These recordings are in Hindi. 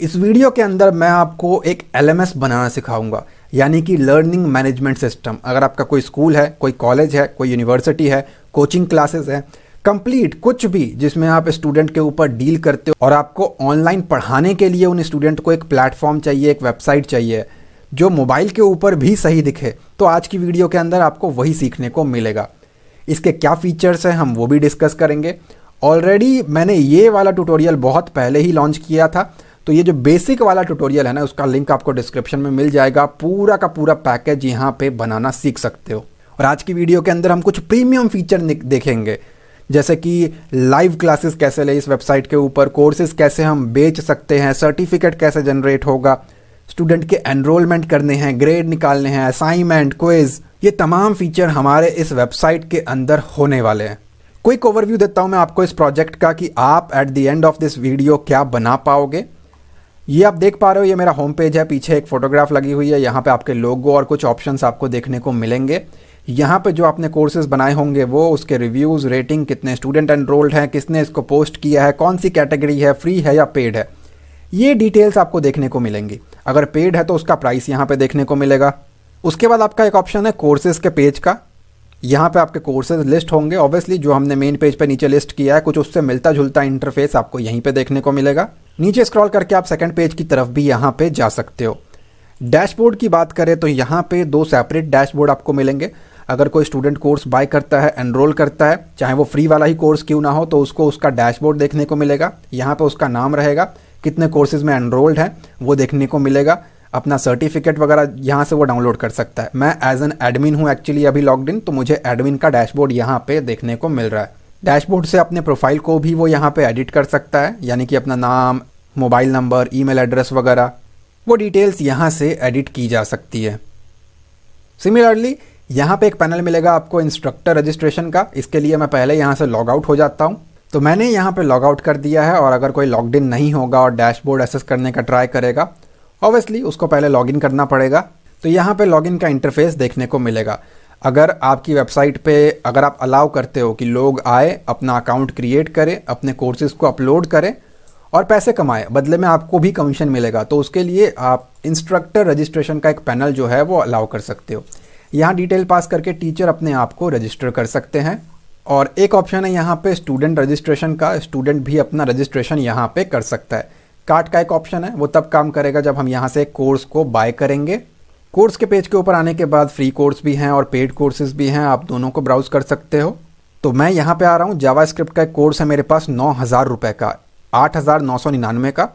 इस वीडियो के अंदर मैं आपको एक एल बनाना सिखाऊंगा यानी कि लर्निंग मैनेजमेंट सिस्टम अगर आपका कोई स्कूल है कोई कॉलेज है कोई यूनिवर्सिटी है कोचिंग क्लासेस है कंप्लीट कुछ भी जिसमें आप स्टूडेंट के ऊपर डील करते हो और आपको ऑनलाइन पढ़ाने के लिए उन स्टूडेंट को एक प्लेटफॉर्म चाहिए एक वेबसाइट चाहिए जो मोबाइल के ऊपर भी सही दिखे तो आज की वीडियो के अंदर आपको वही सीखने को मिलेगा इसके क्या फीचर्स हैं हम वो भी डिस्कस करेंगे ऑलरेडी मैंने ये वाला ट्यूटोरियल बहुत पहले ही लॉन्च किया था तो ये जो बेसिक वाला ट्यूटोरियल है ना उसका लिंक आपको डिस्क्रिप्शन में मिल जाएगा पूरा का पूरा पैकेज यहाँ पे बनाना सीख सकते हो और आज की वीडियो के अंदर हम कुछ प्रीमियम फीचर देखेंगे जैसे कि लाइव क्लासेस कैसे ले इस वेबसाइट के ऊपर कोर्सेज कैसे हम बेच सकते हैं सर्टिफिकेट कैसे जनरेट होगा स्टूडेंट के एनरोलमेंट करने हैं ग्रेड निकालने हैं असाइनमेंट क्विज ये तमाम फीचर हमारे इस वेबसाइट के अंदर होने वाले हैं क्विक ओवरव्यू देता हूँ मैं आपको इस प्रोजेक्ट का कि आप at the end of this video क्या बना पाओगे ये आप देख पा रहे हो ये मेरा होम पेज है पीछे एक फोटोग्राफ लगी हुई है यहाँ पे आपके लोगो और कुछ ऑप्शंस आपको देखने को मिलेंगे यहाँ पे जो आपने कोर्सेज बनाए होंगे वो उसके रिव्यूज़ रेटिंग कितने स्टूडेंट एनरोल्ड हैं किसने इसको पोस्ट किया है कौन सी कैटेगरी है फ्री है या पेड है ये डिटेल्स आपको देखने को मिलेंगी अगर पेड है तो उसका प्राइस यहाँ पे देखने को मिलेगा उसके बाद आपका एक ऑप्शन है कोर्सेज के पेज का यहाँ पे आपके कोर्सेज लिस्ट होंगे ऑब्वियसली जो हमने मेन पेज पे नीचे लिस्ट किया है कुछ उससे मिलता जुलता इंटरफेस आपको यहीं पे देखने को मिलेगा नीचे स्क्रॉल करके आप सेकंड पेज की तरफ भी यहाँ पे जा सकते हो डैशबोर्ड की बात करें तो यहाँ पे दो सेपरेट डैशबोर्ड आपको मिलेंगे अगर कोई स्टूडेंट कोर्स बाय करता है एनरोल करता है चाहे वो फ्री वाला ही कोर्स क्यों ना हो तो उसको उसका डैशबोर्ड देखने को मिलेगा यहाँ पर उसका नाम रहेगा कितने कोर्सेज में एनरोल्ड है वो देखने को मिलेगा अपना सर्टिफिकेट वगैरह यहाँ से वो डाउनलोड कर सकता है मैं एज एन एडमिन हूँ एक्चुअली अभी लॉग इन तो मुझे एडमिन का डैशबोर्ड यहाँ पे देखने को मिल रहा है डैशबोर्ड से अपने प्रोफाइल को भी वो यहाँ पे एडिट कर सकता है यानी कि अपना नाम मोबाइल नंबर ईमेल एड्रेस वगैरह वो डिटेल्स यहाँ से एडिट की जा सकती है सिमिलरली यहाँ पे एक पैनल मिलेगा आपको इंस्ट्रक्टर रजिस्ट्रेशन का इसके लिए मैं पहले यहाँ से लॉग आउट हो जाता हूँ तो मैंने यहाँ पे लॉग आउट कर दिया है और अगर कोई लॉग इन नहीं होगा और डैशबोर्ड एसेस करने का ट्राई करेगा ऑब्वियसली उसको पहले लॉगिन करना पड़ेगा तो यहाँ पे लॉगिन का इंटरफेस देखने को मिलेगा अगर आपकी वेबसाइट पे अगर आप अलाउ करते हो कि लोग आए अपना अकाउंट क्रिएट करें अपने कोर्सेज को अपलोड करें और पैसे कमाएं बदले में आपको भी कमीशन मिलेगा तो उसके लिए आप इंस्ट्रक्टर रजिस्ट्रेशन का एक पैनल जो है वो अलाउ कर सकते हो यहाँ डिटेल पास करके टीचर अपने आप को रजिस्टर कर सकते हैं और एक ऑप्शन है यहाँ पे स्टूडेंट रजिस्ट्रेशन का स्टूडेंट भी अपना रजिस्ट्रेशन यहाँ पे कर सकता है कार्ट का एक ऑप्शन है वो तब काम करेगा जब हम यहाँ से कोर्स को बाय करेंगे कोर्स के पेज के ऊपर आने के बाद फ्री कोर्स भी हैं और पेड कोर्सेज भी हैं आप दोनों को ब्राउज कर सकते हो तो मैं यहाँ पे आ रहा हूँ जावा स्क्रिप्ट का एक कोर्स है मेरे पास नौ हज़ार रुपये का आठ हज़ार नौ सौ निन्यानवे का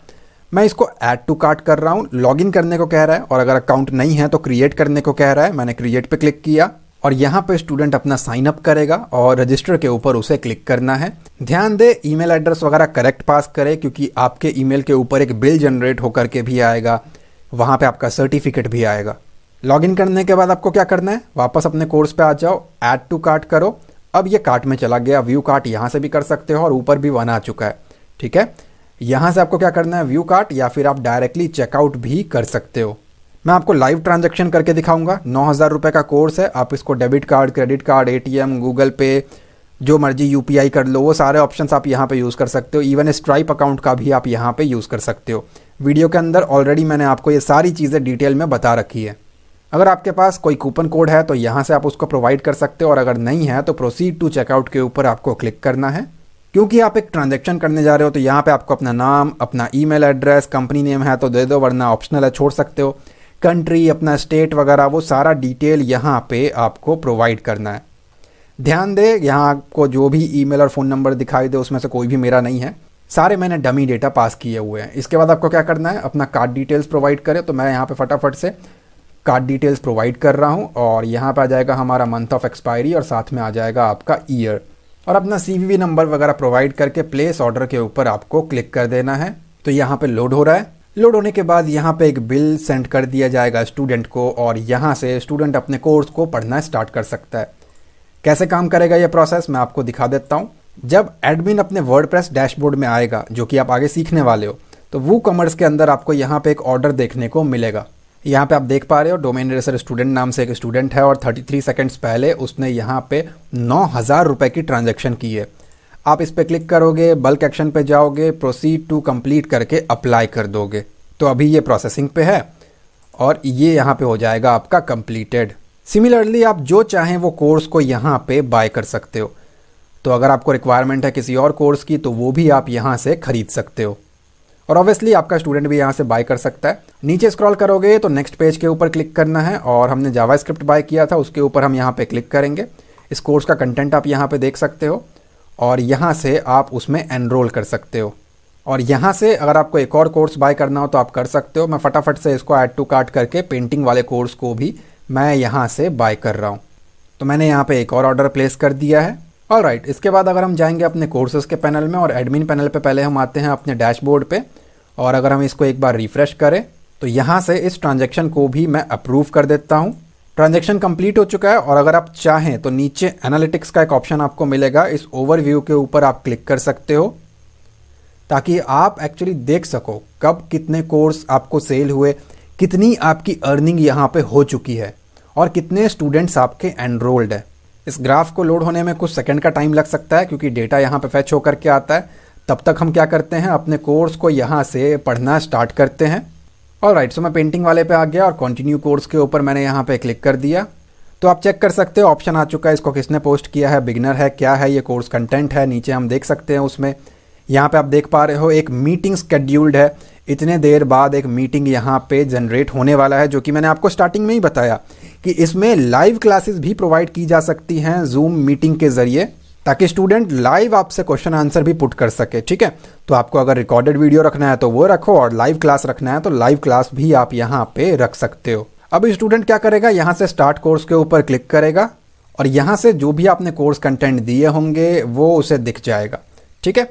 मैं इसको ऐड टू कार्ट कर रहा हूँ लॉगिन करने को कह रहा है और अगर अकाउंट नहीं है तो क्रिएट करने को कह रहा है मैंने क्रिएट पे क्लिक किया और यहाँ पे स्टूडेंट अपना साइन अप करेगा और रजिस्टर के ऊपर उसे क्लिक करना है ध्यान दे ईमेल एड्रेस वगैरह करेक्ट पास करें क्योंकि आपके ईमेल के ऊपर एक बिल जनरेट होकर के भी आएगा वहाँ पे आपका सर्टिफिकेट भी आएगा लॉगिन करने के बाद आपको क्या करना है वापस अपने कोर्स पे आ जाओ ऐड टू कार्ट करो अब ये कार्ट में चला गया व्यू कार्ट यहाँ से भी कर सकते हो और ऊपर भी वन आ चुका है ठीक है यहाँ से आपको क्या करना है व्यू कार्ट या फिर आप डायरेक्टली चेकआउट भी कर सकते हो मैं आपको लाइव ट्रांजैक्शन करके दिखाऊंगा नौ हज़ार रुपये का कोर्स है आप इसको डेबिट कार्ड क्रेडिट कार्ड एम गूगल पे जो मर्जी आई कर लो वो सारे ऑप्शन आप यहाँ पे यूज़ कर सकते हो इवन स्ट्राइप अकाउंट का भी आप यहाँ पे यूज़ कर सकते हो वीडियो के अंदर ऑलरेडी मैंने आपको ये सारी चीज़ें डिटेल में बता रखी है अगर आपके पास कोई कूपन कोड है तो यहाँ से आप उसको प्रोवाइड कर सकते हो और अगर नहीं है तो प्रोसीड टू चेकआउट के ऊपर आपको क्लिक करना है क्योंकि आप एक ट्रांजैक्शन करने जा रहे हो तो यहाँ पे आपको अपना नाम अपना ईमेल एड्रेस कंपनी नेम है तो दे दो वरना ऑप्शनल है छोड़ सकते हो कंट्री अपना स्टेट वगैरह वो सारा डिटेल यहाँ पे आपको प्रोवाइड करना है ध्यान दे यहाँ आपको जो भी ईमेल और फ़ोन नंबर दिखाई दे उसमें से कोई भी मेरा नहीं है सारे मैंने डमी डेटा पास किए हुए हैं इसके बाद आपको क्या करना है अपना कार्ड डिटेल्स प्रोवाइड करें तो मैं यहाँ पे फटाफट से कार्ड डिटेल्स प्रोवाइड कर रहा हूँ और यहाँ पे आ जाएगा हमारा मंथ ऑफ एक्सपायरी और साथ में आ जाएगा आपका ईयर और अपना सी नंबर वगैरह प्रोवाइड करके प्लेस ऑर्डर के ऊपर आपको क्लिक कर देना है तो यहाँ पर लोड हो रहा है लोड होने के बाद यहाँ पे एक बिल सेंड कर दिया जाएगा स्टूडेंट को और यहाँ से स्टूडेंट अपने कोर्स को पढ़ना स्टार्ट कर सकता है कैसे काम करेगा यह प्रोसेस मैं आपको दिखा देता हूँ जब एडमिन अपने वर्ड डैशबोर्ड में आएगा जो कि आप आगे सीखने वाले हो तो वो कमर्स के अंदर आपको यहाँ पे एक ऑर्डर देखने को मिलेगा यहाँ पे आप देख पा रहे हो डोमेन रेसर स्टूडेंट नाम से एक स्टूडेंट है और 33 सेकंड्स पहले उसने यहाँ पे नौ हज़ार रुपये की ट्रांजैक्शन की है आप इस पर क्लिक करोगे बल्क एक्शन पे जाओगे प्रोसीड टू कंप्लीट करके अप्लाई कर दोगे तो अभी ये प्रोसेसिंग पे है और ये यहाँ पे हो जाएगा आपका कंप्लीटेड सिमिलरली आप जो चाहें वो कोर्स को यहाँ पे बाय कर सकते हो तो अगर आपको रिक्वायरमेंट है किसी और कोर्स की तो वो भी आप यहाँ से ख़रीद सकते हो और ऑब्वियसली आपका स्टूडेंट भी यहाँ से बाय कर सकता है नीचे स्क्रॉल करोगे तो नेक्स्ट पेज के ऊपर क्लिक करना है और हमने जावा स्क्रिप्ट बाय किया था उसके ऊपर हम यहाँ पे क्लिक करेंगे इस कोर्स का कंटेंट आप यहाँ पे देख सकते हो और यहाँ से आप उसमें एनरोल कर सकते हो और यहाँ से अगर आपको एक और कोर्स बाय करना हो तो आप कर सकते हो मैं फटाफट से इसको ऐड टू कार्ट करके पेंटिंग वाले कोर्स को भी मैं यहाँ से बाय कर रहा हूँ तो मैंने यहाँ पे एक और ऑर्डर प्लेस कर दिया है और राइट इसके बाद अगर हम जाएंगे अपने कोर्सेज के पैनल में और एडमिन पैनल पे पहले हम आते हैं अपने डैशबोर्ड पे और अगर हम इसको एक बार रिफ्रेश करें तो यहाँ से इस ट्रांजेक्शन को भी मैं अप्रूव कर देता हूँ ट्रांजेक्शन कंप्लीट हो चुका है और अगर आप चाहें तो नीचे एनालिटिक्स का एक ऑप्शन आपको मिलेगा इस ओवरव्यू के ऊपर आप क्लिक कर सकते हो ताकि आप एक्चुअली देख सको कब कितने कोर्स आपको सेल हुए कितनी आपकी अर्निंग यहाँ पे हो चुकी है और कितने स्टूडेंट्स आपके एनरोल्ड है इस ग्राफ को लोड होने में कुछ सेकंड का टाइम लग सकता है क्योंकि डेटा यहाँ पे फैच होकर के आता है तब तक हम क्या करते हैं अपने कोर्स को यहाँ से पढ़ना स्टार्ट करते हैं और राइट सो मैं पेंटिंग वाले पे आ गया और कंटिन्यू कोर्स के ऊपर मैंने यहाँ पे क्लिक कर दिया तो आप चेक कर सकते हो ऑप्शन आ चुका है इसको किसने पोस्ट किया है बिगनर है क्या है ये कोर्स कंटेंट है नीचे हम देख सकते हैं उसमें यहाँ पे आप देख पा रहे हो एक मीटिंग स्केड्यूल्ड है इतने देर बाद एक मीटिंग यहाँ पे जनरेट होने वाला है जो कि मैंने आपको स्टार्टिंग में ही बताया कि इसमें लाइव क्लासेस भी प्रोवाइड की जा सकती हैं जूम मीटिंग के ज़रिए ताकि स्टूडेंट लाइव आपसे क्वेश्चन आंसर भी पुट कर सके ठीक है तो आपको अगर रिकॉर्डेड वीडियो रखना है तो वो रखो और लाइव क्लास रखना है तो लाइव क्लास भी आप यहाँ पे रख सकते हो अब स्टूडेंट क्या करेगा यहाँ से स्टार्ट कोर्स के ऊपर क्लिक करेगा और यहाँ से जो भी आपने कोर्स कंटेंट दिए होंगे वो उसे दिख जाएगा ठीक है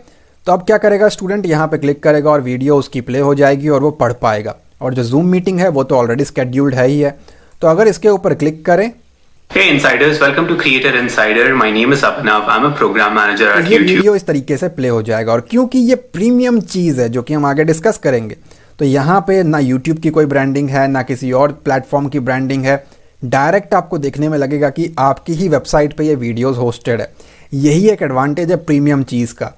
तो अब क्या करेगा स्टूडेंट यहाँ पे क्लिक करेगा और वीडियो उसकी प्ले हो जाएगी और वो पढ़ पाएगा और जो जूम मीटिंग है वो तो ऑलरेडी स्केड्यूल्ड है ही है तो अगर इसके ऊपर क्लिक करें Hey insiders, welcome to Creator Insider. My name is Abhinav. I'm a program manager at YouTube. ये वीडियो इस तरीके से प्ले हो जाएगा और क्योंकि ये प्रीमियम चीज़ है जो कि हम आगे डिस्कस करेंगे तो यहाँ पे ना YouTube की कोई ब्रांडिंग है ना किसी और प्लेटफॉर्म की ब्रांडिंग है डायरेक्ट आपको देखने में लगेगा कि आपकी ही वेबसाइट पे ये वीडियोस होस्टेड है यही एक एडवांटेज है प्रीमियम चीज़ का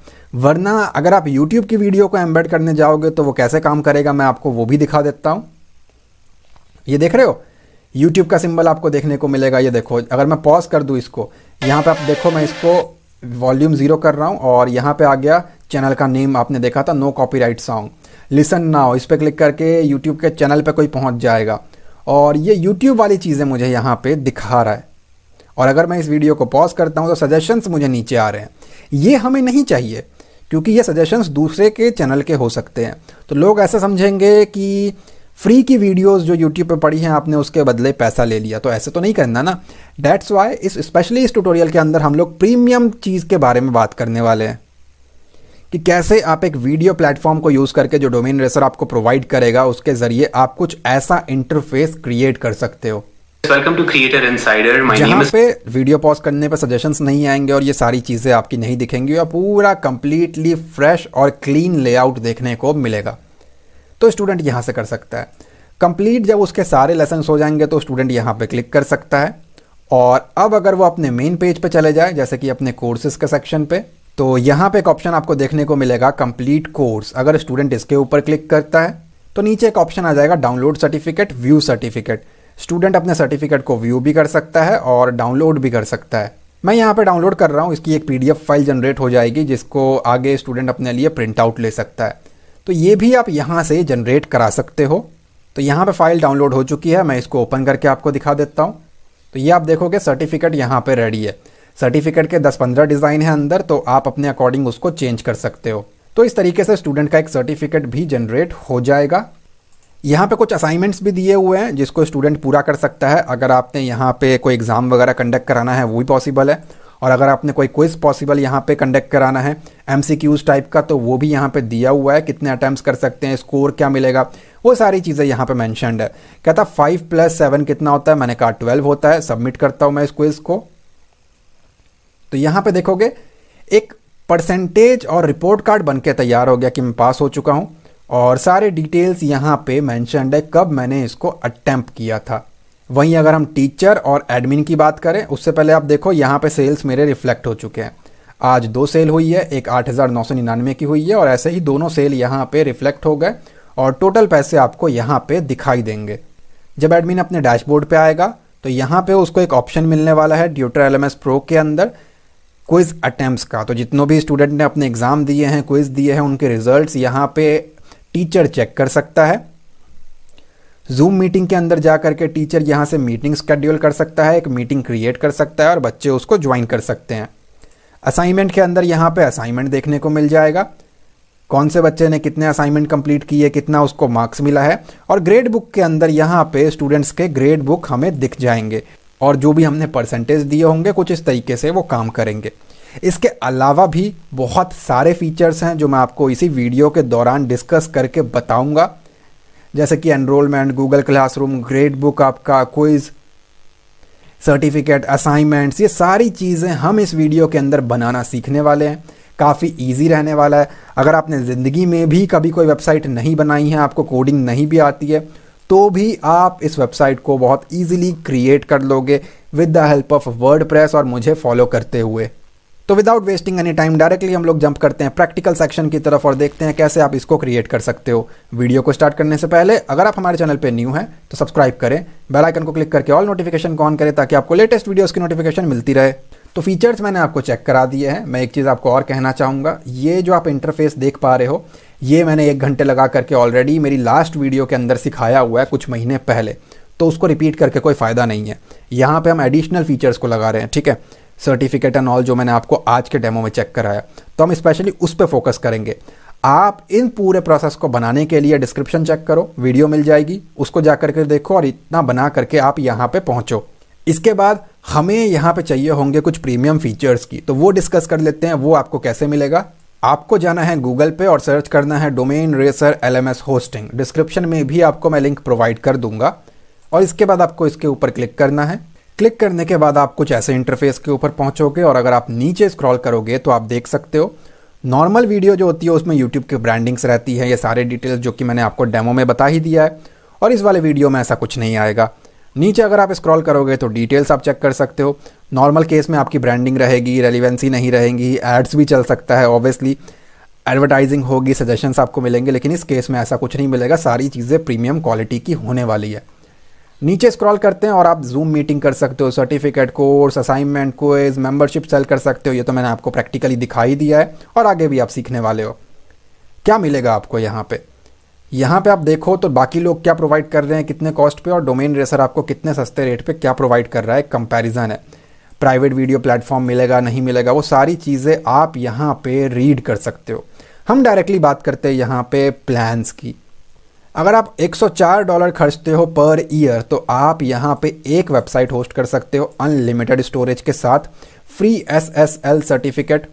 वरना अगर आप YouTube की वीडियो को एम्बेड करने जाओगे तो वो कैसे काम करेगा मैं आपको वो भी दिखा देता हूँ ये देख रहे हो यूट्यूब का सिंबल आपको देखने को मिलेगा ये देखो अगर मैं पॉज कर दूँ इसको यहाँ पर आप देखो मैं इसको वॉल्यूम ज़ीरो कर रहा हूँ और यहाँ पे आ गया चैनल का नेम आपने देखा था no copyright song listen now इस पर क्लिक करके यूट्यूब के चैनल पे कोई पहुँच जाएगा और ये यूट्यूब वाली चीज़ें मुझे यहाँ पर दिखा रहा है और अगर मैं इस वीडियो को पॉज करता हूँ तो सजेशंस मुझे नीचे आ रहे हैं ये हमें नहीं चाहिए क्योंकि ये सजेशंस दूसरे के चैनल के हो सकते हैं तो लोग ऐसा समझेंगे कि फ्री की वीडियोस जो यूट्यूब पे पड़ी हैं आपने उसके बदले पैसा ले लिया तो ऐसे तो नहीं करना ना डैट्स वाई इस स्पेशली इस ट्यूटोरियल के अंदर हम लोग प्रीमियम चीज़ के बारे में बात करने वाले हैं कि कैसे आप एक वीडियो प्लेटफॉर्म को यूज़ करके जो डोमेन रेसर आपको प्रोवाइड करेगा उसके जरिए आप कुछ ऐसा इंटरफेस क्रिएट कर सकते हो वेलकम टू क्रिएटर पे वीडियो पॉज करने पर सजेशंस नहीं आएंगे और ये सारी चीज़ें आपकी नहीं दिखेंगी और पूरा कंप्लीटली फ्रेश और क्लीन लेआउट देखने को मिलेगा तो स्टूडेंट यहाँ से कर सकता है कंप्लीट जब उसके सारे लेसन्स हो जाएंगे तो स्टूडेंट यहाँ पे क्लिक कर सकता है और अब अगर वो अपने मेन पेज पे चले जाए जैसे कि अपने कोर्सेज के सेक्शन पे तो यहाँ पे एक ऑप्शन आपको देखने को मिलेगा कंप्लीट कोर्स अगर स्टूडेंट इसके ऊपर क्लिक करता है तो नीचे एक ऑप्शन आ जाएगा download certificate view certificate student अपने सर्टिफिकेट को व्यू भी कर सकता है और डाउनलोड भी कर सकता है मैं यहाँ पे डाउनलोड कर रहा हूँ इसकी एक पीडीएफ फाइल जनरेट हो जाएगी जिसको आगे स्टूडेंट अपने लिए प्रिंट आउट ले सकता है तो ये भी आप यहाँ से जनरेट करा सकते हो तो यहाँ पे फाइल डाउनलोड हो चुकी है मैं इसको ओपन करके आपको दिखा देता हूँ तो ये आप देखोगे सर्टिफिकेट यहाँ पे रेडी है सर्टिफिकेट के 10-15 डिज़ाइन है अंदर तो आप अपने अकॉर्डिंग उसको चेंज कर सकते हो तो इस तरीके से स्टूडेंट का एक सर्टिफिकेट भी जनरेट हो जाएगा यहाँ पे कुछ असाइनमेंट्स भी दिए हुए हैं जिसको स्टूडेंट पूरा कर सकता है अगर आपने यहाँ पे कोई एग्ज़ाम वगैरह कंडक्ट कराना है वो भी पॉसिबल है और अगर आपने कोई क्विज पॉसिबल यहाँ पे कंडक्ट कराना है एम टाइप का तो वो भी यहाँ पे दिया हुआ है कितने अटैम्प्ट कर सकते हैं स्कोर क्या मिलेगा वो सारी चीज़ें यहाँ पे मैंशनड है कहता फाइव प्लस सेवन कितना होता है मैंने कहा ट्वेल्व होता है सबमिट करता हूँ मैं इस क्विज को तो यहाँ पे देखोगे एक परसेंटेज और रिपोर्ट कार्ड बन तैयार हो गया कि मैं पास हो चुका हूँ और सारे डिटेल्स यहाँ पे मैंशनड है कब मैंने इसको अटैम्प्ट किया था वहीं अगर हम टीचर और एडमिन की बात करें उससे पहले आप देखो यहाँ पे सेल्स मेरे रिफ्लेक्ट हो चुके हैं आज दो सेल हुई है एक आठ हज़ार नौ सौ निन्यानवे की हुई है और ऐसे ही दोनों सेल यहाँ पे रिफ्लेक्ट हो गए और टोटल पैसे आपको यहाँ पे दिखाई देंगे जब एडमिन अपने डैशबोर्ड पे आएगा तो यहाँ पे उसको एक ऑप्शन मिलने वाला है Tutor L M S pro के अंदर क्विज अटैम्प्ट का तो जितनों भी स्टूडेंट ने अपने एग्ज़ाम दिए हैं क्विज दिए हैं उनके रिजल्ट यहाँ पे टीचर चेक कर सकता है जूम मीटिंग के अंदर जा करके टीचर यहाँ से मीटिंग स्कड्यूल कर सकता है एक मीटिंग क्रिएट कर सकता है और बच्चे उसको ज्वाइन कर सकते हैं असाइनमेंट के अंदर यहाँ पे असाइनमेंट देखने को मिल जाएगा कौन से बच्चे ने कितने असाइनमेंट कंप्लीट किए कितना उसको मार्क्स मिला है और ग्रेड बुक के अंदर यहाँ पे स्टूडेंट्स के ग्रेड बुक हमें दिख जाएंगे और जो भी हमने परसेंटेज दिए होंगे कुछ इस तरीके से वो काम करेंगे इसके अलावा भी बहुत सारे फीचर्स हैं जो मैं आपको इसी वीडियो के दौरान डिस्कस करके बताऊंगा जैसे कि enrolment Google classroom grade book आपका क्विज़ सर्टिफिकेट असाइनमेंट्स ये सारी चीज़ें हम इस वीडियो के अंदर बनाना सीखने वाले हैं काफ़ी इजी रहने वाला है अगर आपने ज़िंदगी में भी कभी कोई वेबसाइट नहीं बनाई है आपको कोडिंग नहीं भी आती है तो भी आप इस वेबसाइट को बहुत इजीली क्रिएट कर लोगे with the help of Word और मुझे फॉलो करते हुए तो without wasting any time directly हम लोग जंप करते हैं प्रैक्टिकल सेक्शन की तरफ और देखते हैं कैसे आप इसको क्रिएट कर सकते हो वीडियो को स्टार्ट करने से पहले अगर आप हमारे चैनल पर न्यू हैं तो सब्सक्राइब करें बेल आइकन को क्लिक करके ऑल नोटिफिकेशन ऑन करें ताकि आपको लेटेस्ट वीडियोस की नोटिफिकेशन मिलती रहे तो फीचर्स मैंने आपको चेक करा दिए हैं मैं एक चीज़ आपको और कहना चाहूँगा ये जो आप इंटरफेस देख पा रहे हो ये मैंने एक घंटे लगा करके ऑलरेडी मेरी लास्ट वीडियो के अंदर सिखाया हुआ है कुछ महीने पहले तो उसको रिपीट करके कोई फ़ायदा नहीं है यहाँ पे हम एडिशनल फीचर्स को लगा रहे हैं ठीक है सर्टिफिकेट एंड ऑल जो मैंने आपको आज के डेमो में चेक कराया तो हम स्पेशली उस पर फोकस करेंगे आप इन पूरे प्रोसेस को बनाने के लिए डिस्क्रिप्शन चेक करो वीडियो मिल जाएगी उसको जा करके देखो और इतना बना करके आप यहाँ पे पहुँचो इसके बाद हमें यहाँ पे चाहिए होंगे कुछ प्रीमियम फीचर्स की तो वो डिस्कस कर लेते हैं वो आपको कैसे मिलेगा आपको जाना है गूगल पे और सर्च करना है DomainRacer L hosting description में भी आपको मैं लिंक प्रोवाइड कर दूंगा और इसके बाद आपको इसके ऊपर क्लिक करना है क्लिक करने के बाद आप कुछ ऐसे इंटरफेस के ऊपर पहुंचोगे और अगर आप नीचे स्क्रॉल करोगे तो आप देख सकते हो नॉर्मल वीडियो जो होती है उसमें यूट्यूब की ब्रांडिंग्स रहती है ये सारे डिटेल्स जो कि मैंने आपको डेमो में बता ही दिया है और इस वाले वीडियो में ऐसा कुछ नहीं आएगा नीचे अगर आप स्क्रॉल करोगे तो डिटेल्स आप चेक कर सकते हो नॉर्मल केस में आपकी ब्रांडिंग रहेगी रेलिवेंसी नहीं रहेगी एड्स भी चल सकता है ऑब्वियसली एडवर्टाइजिंग होगी सजेशंस आपको मिलेंगे लेकिन इस केस में ऐसा कुछ नहीं मिलेगा सारी चीज़ें प्रीमियम क्वालिटी की होने वाली है नीचे स्क्रॉल करते हैं और आप जूम मीटिंग कर सकते हो certificate course assignment course membership sell कर सकते हो ये तो मैंने आपको प्रैक्टिकली दिखाई दिया है और आगे भी आप सीखने वाले हो क्या मिलेगा आपको यहाँ पे यहाँ पे आप देखो तो बाकी लोग क्या प्रोवाइड कर रहे हैं कितने कॉस्ट पे और डोमेन रेसर आपको कितने सस्ते रेट पे क्या प्रोवाइड कर रहा है कंपैरिजन है प्राइवेट वीडियो प्लेटफॉर्म मिलेगा नहीं मिलेगा वो सारी चीज़ें आप यहाँ पे रीड कर सकते हो हम डायरेक्टली बात करते हैं यहाँ पे प्लान्स की अगर आप 104 डॉलर खर्चते हो पर ईयर तो आप यहाँ पे एक वेबसाइट होस्ट कर सकते हो अनलिमिटेड स्टोरेज के साथ फ्री एसएसएल सर्टिफिकेट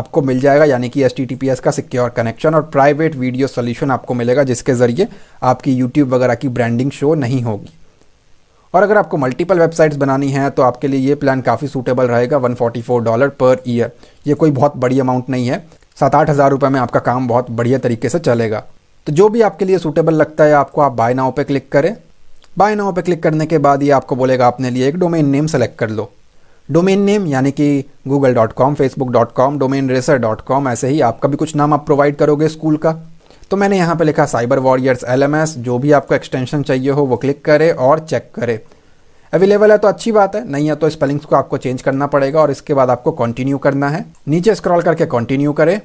आपको मिल जाएगा यानी कि एस का सिक्योर कनेक्शन और प्राइवेट वीडियो सोल्यूशन आपको मिलेगा जिसके ज़रिए आपकी यूट्यूब वगैरह की ब्रांडिंग शो नहीं होगी और अगर आपको मल्टीपल वेबसाइट्स बनानी है तो आपके लिए ये प्लान काफ़ी सूटेबल रहेगा 144 डॉलर पर ईयर ये कोई बहुत बड़ी अमाउंट नहीं है सात आठ हज़ार रुपये में आपका काम बहुत बढ़िया तरीके से चलेगा तो जो भी आपके लिए सूटेबल लगता है आपको आप बाय नाव पे क्लिक करें बाय नाव पे क्लिक करने के बाद ये आपको बोलेगा अपने लिए एक डोमेन नेम सेलेक्ट कर लो डोमेन नेम यानी कि Google dot com Facebook dot com DomainRacer dot com ऐसे ही आपका भी कुछ नाम आप प्रोवाइड करोगे स्कूल का तो मैंने यहाँ पे लिखा Cyber Warriors L M S जो भी आपको एक्सटेंशन चाहिए हो वो क्लिक करे और चेक करे अवेलेबल है तो अच्छी बात है नहीं है तो स्पेलिंग्स को आपको चेंज करना पड़ेगा और इसके बाद आपको कंटिन्यू करना है नीचे स्क्रॉल करके कंटिन्यू करें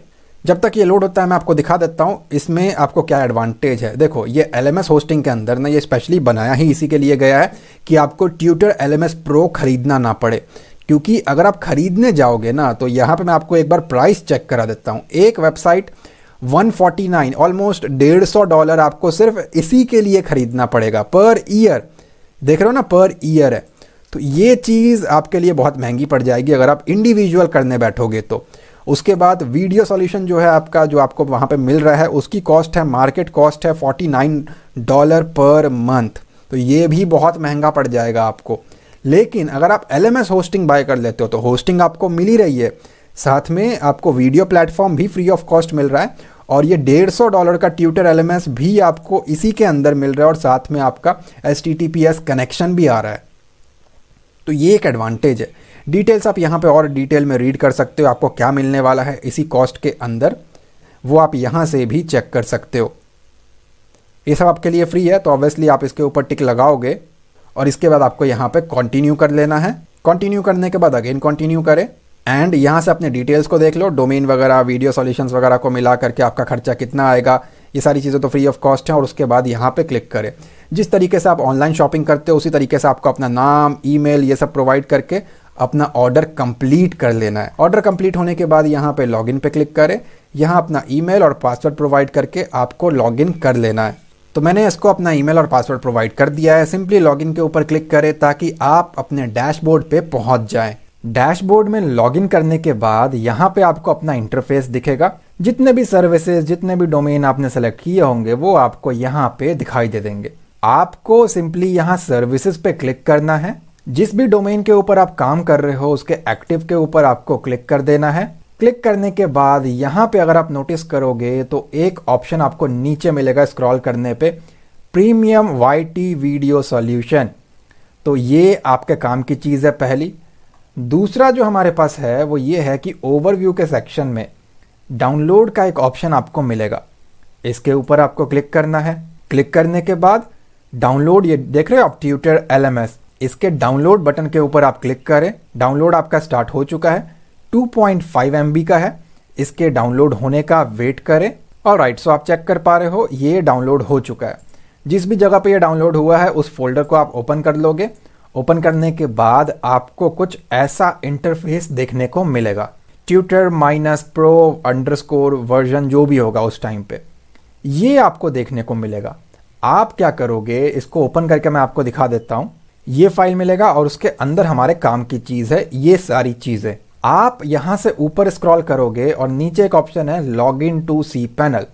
जब तक ये लोड होता है मैं आपको दिखा देता हूँ इसमें आपको क्या एडवांटेज है देखो ये एल होस्टिंग के अंदर ना ये स्पेशली बनाया ही इसी के लिए गया है कि आपको ट्यूटर एल प्रो खरीदना ना पड़े क्योंकि अगर आप ख़रीदने जाओगे ना तो यहाँ पे मैं आपको एक बार प्राइस चेक करा देता हूँ एक वेबसाइट 149 ऑलमोस्ट डेढ़ सौ डॉलर आपको सिर्फ इसी के लिए ख़रीदना पड़ेगा पर ईयर देख रहे हो ना पर ईयर है तो ये चीज़ आपके लिए बहुत महंगी पड़ जाएगी अगर आप इंडिविजुअल करने बैठोगे तो उसके बाद वीडियो सॉल्यूशन जो है आपका जो आपको वहाँ पे मिल रहा है उसकी कॉस्ट है मार्केट कॉस्ट है 49 डॉलर पर मंथ तो ये भी बहुत महंगा पड़ जाएगा आपको लेकिन अगर आप एल होस्टिंग बाय कर लेते हो तो होस्टिंग आपको मिल ही रही है साथ में आपको वीडियो प्लेटफॉर्म भी फ्री ऑफ कॉस्ट मिल रहा है और ये डेढ़ सौ डॉलर का ट्यूटर एल भी आपको इसी के अंदर मिल रहा है और साथ में आपका एस कनेक्शन भी आ रहा है तो ये एक एडवांटेज है डिटेल्स आप यहाँ पे और डिटेल में रीड कर सकते हो आपको क्या मिलने वाला है इसी कॉस्ट के अंदर वो आप यहाँ से भी चेक कर सकते हो ये सब आपके लिए फ्री है तो ऑब्वियसली आप इसके ऊपर टिक लगाओगे और इसके बाद आपको यहाँ पे कंटिन्यू कर लेना है कंटिन्यू करने के बाद अगेन कंटिन्यू करें एंड यहाँ से अपने डिटेल्स को देख लो डोमेन वगैरह वीडियो सॉल्यूशंस वगैरह को मिला करके आपका खर्चा कितना आएगा ये सारी चीज़ें तो फ्री ऑफ कॉस्ट हैं और उसके बाद यहाँ पे क्लिक करें जिस तरीके से आप ऑनलाइन शॉपिंग करते हो उसी तरीके से आपको अपना नाम ईमेल ये सब प्रोवाइड करके अपना ऑर्डर कंप्लीट कर लेना है ऑर्डर कंप्लीट होने के बाद यहाँ पे लॉगिन पे क्लिक करें यहाँ अपना ईमेल और पासवर्ड प्रोवाइड करके आपको लॉगिन कर लेना है तो मैंने इसको अपना ईमेल और पासवर्ड प्रोवाइड कर दिया है सिंपली लॉगिन के ऊपर क्लिक करें ताकि आप अपने डैशबोर्ड पे पहुंच जाएं। डैशबोर्ड में लॉगिन करने के बाद यहाँ पे आपको अपना इंटरफेस दिखेगा जितने भी सर्विसेज जितने भी डोमेन आपने सेलेक्ट किए होंगे वो आपको यहाँ पे दिखाई दे देंगे आपको सिंपली यहाँ सर्विसेज पे क्लिक करना है जिस भी डोमेन के ऊपर आप काम कर रहे हो उसके एक्टिव के ऊपर आपको क्लिक कर देना है क्लिक करने के बाद यहाँ पे अगर आप नोटिस करोगे तो एक ऑप्शन आपको नीचे मिलेगा स्क्रॉल करने पे premium Y T video solution तो ये आपके काम की चीज़ है पहली दूसरा जो हमारे पास है वो ये है कि ओवरव्यू के सेक्शन में डाउनलोड का एक ऑप्शन आपको मिलेगा इसके ऊपर आपको क्लिक करना है क्लिक करने के बाद डाउनलोड ये देख रहे हो आप ट्यूटर एल एम एस इसके डाउनलोड बटन के ऊपर आप क्लिक करें डाउनलोड आपका स्टार्ट हो चुका है 2.5 पॉइंट का है इसके डाउनलोड होने का वेट करें और राइट सो आप चेक कर पा रहे हो ये डाउनलोड हो चुका है जिस भी जगह पे ये डाउनलोड हुआ है उस फोल्डर को आप ओपन कर लोगे ओपन करने के बाद आपको कुछ ऐसा इंटरफेस देखने को मिलेगा Tutor minus pro score version जो भी होगा उस टाइम पे ये आपको देखने को मिलेगा आप क्या करोगे इसको ओपन करके मैं आपको दिखा देता हूँ ये फाइल मिलेगा और उसके अंदर हमारे काम की चीज़ है ये सारी चीज़ें आप यहां से ऊपर स्क्रॉल करोगे और नीचे एक ऑप्शन है log in to C panel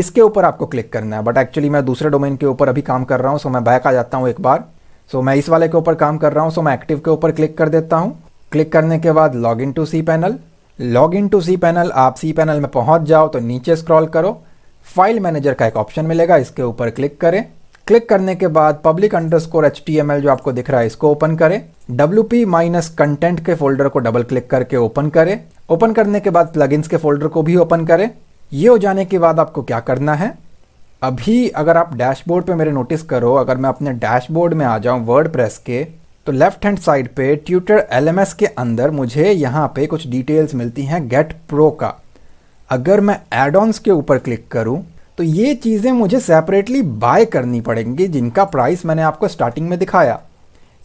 इसके ऊपर आपको क्लिक करना है बट एक्चुअली मैं दूसरे डोमेन के ऊपर अभी काम कर रहा हूं सो मैं बैक आ जाता हूं एक बार सो मैं इस वाले के ऊपर काम कर रहा हूं सो मैं एक्टिव के ऊपर क्लिक कर देता हूं क्लिक करने के बाद log in to C panel log in to C panel आप सी पैनल में पहुंच जाओ तो नीचे स्क्रॉल करो फाइल मैनेजर का एक ऑप्शन मिलेगा इसके ऊपर क्लिक करें क्लिक करने के बाद पब्लिक अंडर स्कोर एच जो आपको दिख रहा है इसको ओपन करें डब्ल्यू पी माइनस कंटेंट के फोल्डर को डबल क्लिक करके ओपन करें ओपन करने के बाद प्लग के फोल्डर को भी ओपन करें ये हो जाने के बाद आपको क्या करना है अभी अगर आप डैशबोर्ड पे मेरे नोटिस करो अगर मैं अपने डैशबोर्ड में आ जाऊं वर्ड प्रेस के तो लेफ्ट हैंड साइड पे ट्यूटर एल के अंदर मुझे यहाँ पे कुछ डिटेल्स मिलती हैं गेट प्रो का अगर मैं एड ऑन्स के ऊपर क्लिक करूँ तो ये चीज़ें मुझे सेपरेटली बाय करनी पड़ेंगी जिनका प्राइस मैंने आपको स्टार्टिंग में दिखाया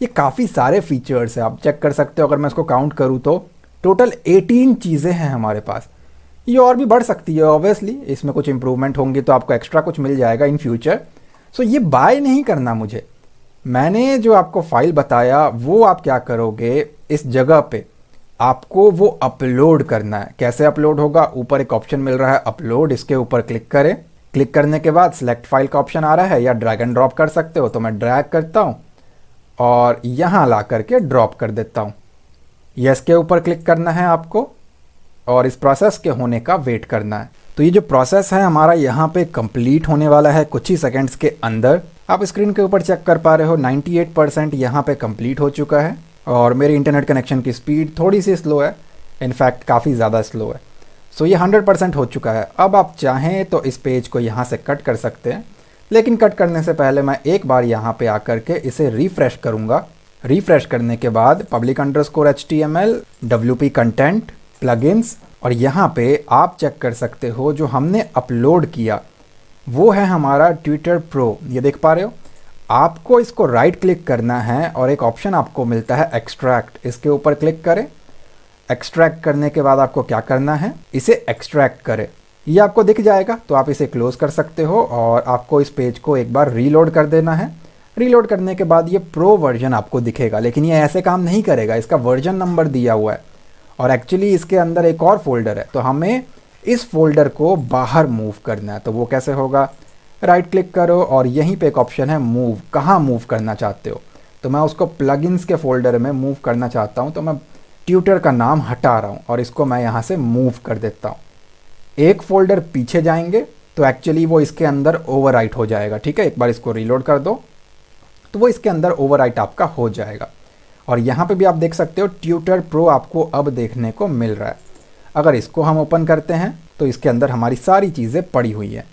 ये काफ़ी सारे फीचर्स हैं आप चेक कर सकते हो अगर मैं इसको काउंट करूँ तो टोटल 18 चीज़ें हैं हमारे पास ये और भी बढ़ सकती है ऑब्वियसली इसमें कुछ इम्प्रूवमेंट होंगी तो आपको एक्स्ट्रा कुछ मिल जाएगा इन फ्यूचर सो ये बाय नहीं करना मुझे मैंने जो आपको फाइल बताया वो आप क्या करोगे इस जगह पे आपको वो अपलोड करना है कैसे अपलोड होगा ऊपर एक ऑप्शन मिल रहा है अपलोड इसके ऊपर क्लिक करें क्लिक करने के बाद सिलेक्ट फाइल का ऑप्शन आ रहा है या ड्रैग एंड ड्रॉप कर सकते हो तो मैं ड्रैग करता हूँ और यहाँ ला करके ड्रॉप कर देता हूँ यस के ऊपर क्लिक करना है आपको और इस प्रोसेस के होने का वेट करना है तो ये जो प्रोसेस है हमारा यहाँ पे कंप्लीट होने वाला है कुछ ही सेकेंड्स के अंदर आप स्क्रीन के ऊपर चेक कर पा रहे हो 98 परसेंट यहाँ पर कम्प्लीट हो चुका है और मेरी इंटरनेट कनेक्शन की स्पीड थोड़ी सी स्लो है इनफैक्ट काफ़ी ज़्यादा स्लो है सो ये 100 परसेंट हो चुका है अब आप चाहें तो इस पेज को यहाँ से कट कर सकते हैं लेकिन कट करने से पहले मैं एक बार यहाँ पे आकर के इसे रिफ्रेश करूँगा रिफ्रेश करने के बाद public underscore H T M L W P content plugins और यहाँ पे आप चेक कर सकते हो जो हमने अपलोड किया वो है हमारा ट्विटर प्रो ये देख पा रहे हो आपको इसको राइट क्लिक करना है और एक ऑप्शन आपको मिलता है एक्सट्रैक्ट इसके ऊपर क्लिक करें एक्सट्रैक्ट करने के बाद आपको क्या करना है इसे एक्सट्रैक्ट करें ये आपको दिख जाएगा तो आप इसे क्लोज कर सकते हो और आपको इस पेज को एक बार रीलोड कर देना है रीलोड करने के बाद ये प्रो वर्जन आपको दिखेगा लेकिन ये ऐसे काम नहीं करेगा इसका वर्जन नंबर दिया हुआ है और एक्चुअली इसके अंदर एक और फोल्डर है तो हमें इस फोल्डर को बाहर मूव करना है तो वो कैसे होगा राइट क्लिक करो और यहीं पे एक ऑप्शन है मूव कहाँ मूव करना चाहते हो तो मैं उसको प्लगइन्स के फोल्डर में मूव करना चाहता हूँ तो मैं ट्यूटर का नाम हटा रहा हूँ और इसको मैं यहाँ से मूव कर देता हूँ एक फोल्डर पीछे जाएंगे तो एक्चुअली वो इसके अंदर ओवर हो जाएगा ठीक है एक बार इसको रीलोड कर दो तो वो इसके अंदर ओवर आपका हो जाएगा और यहाँ पे भी आप देख सकते हो ट्यूटर प्रो आपको अब देखने को मिल रहा है अगर इसको हम ओपन करते हैं तो इसके अंदर हमारी सारी चीज़ें पड़ी हुई हैं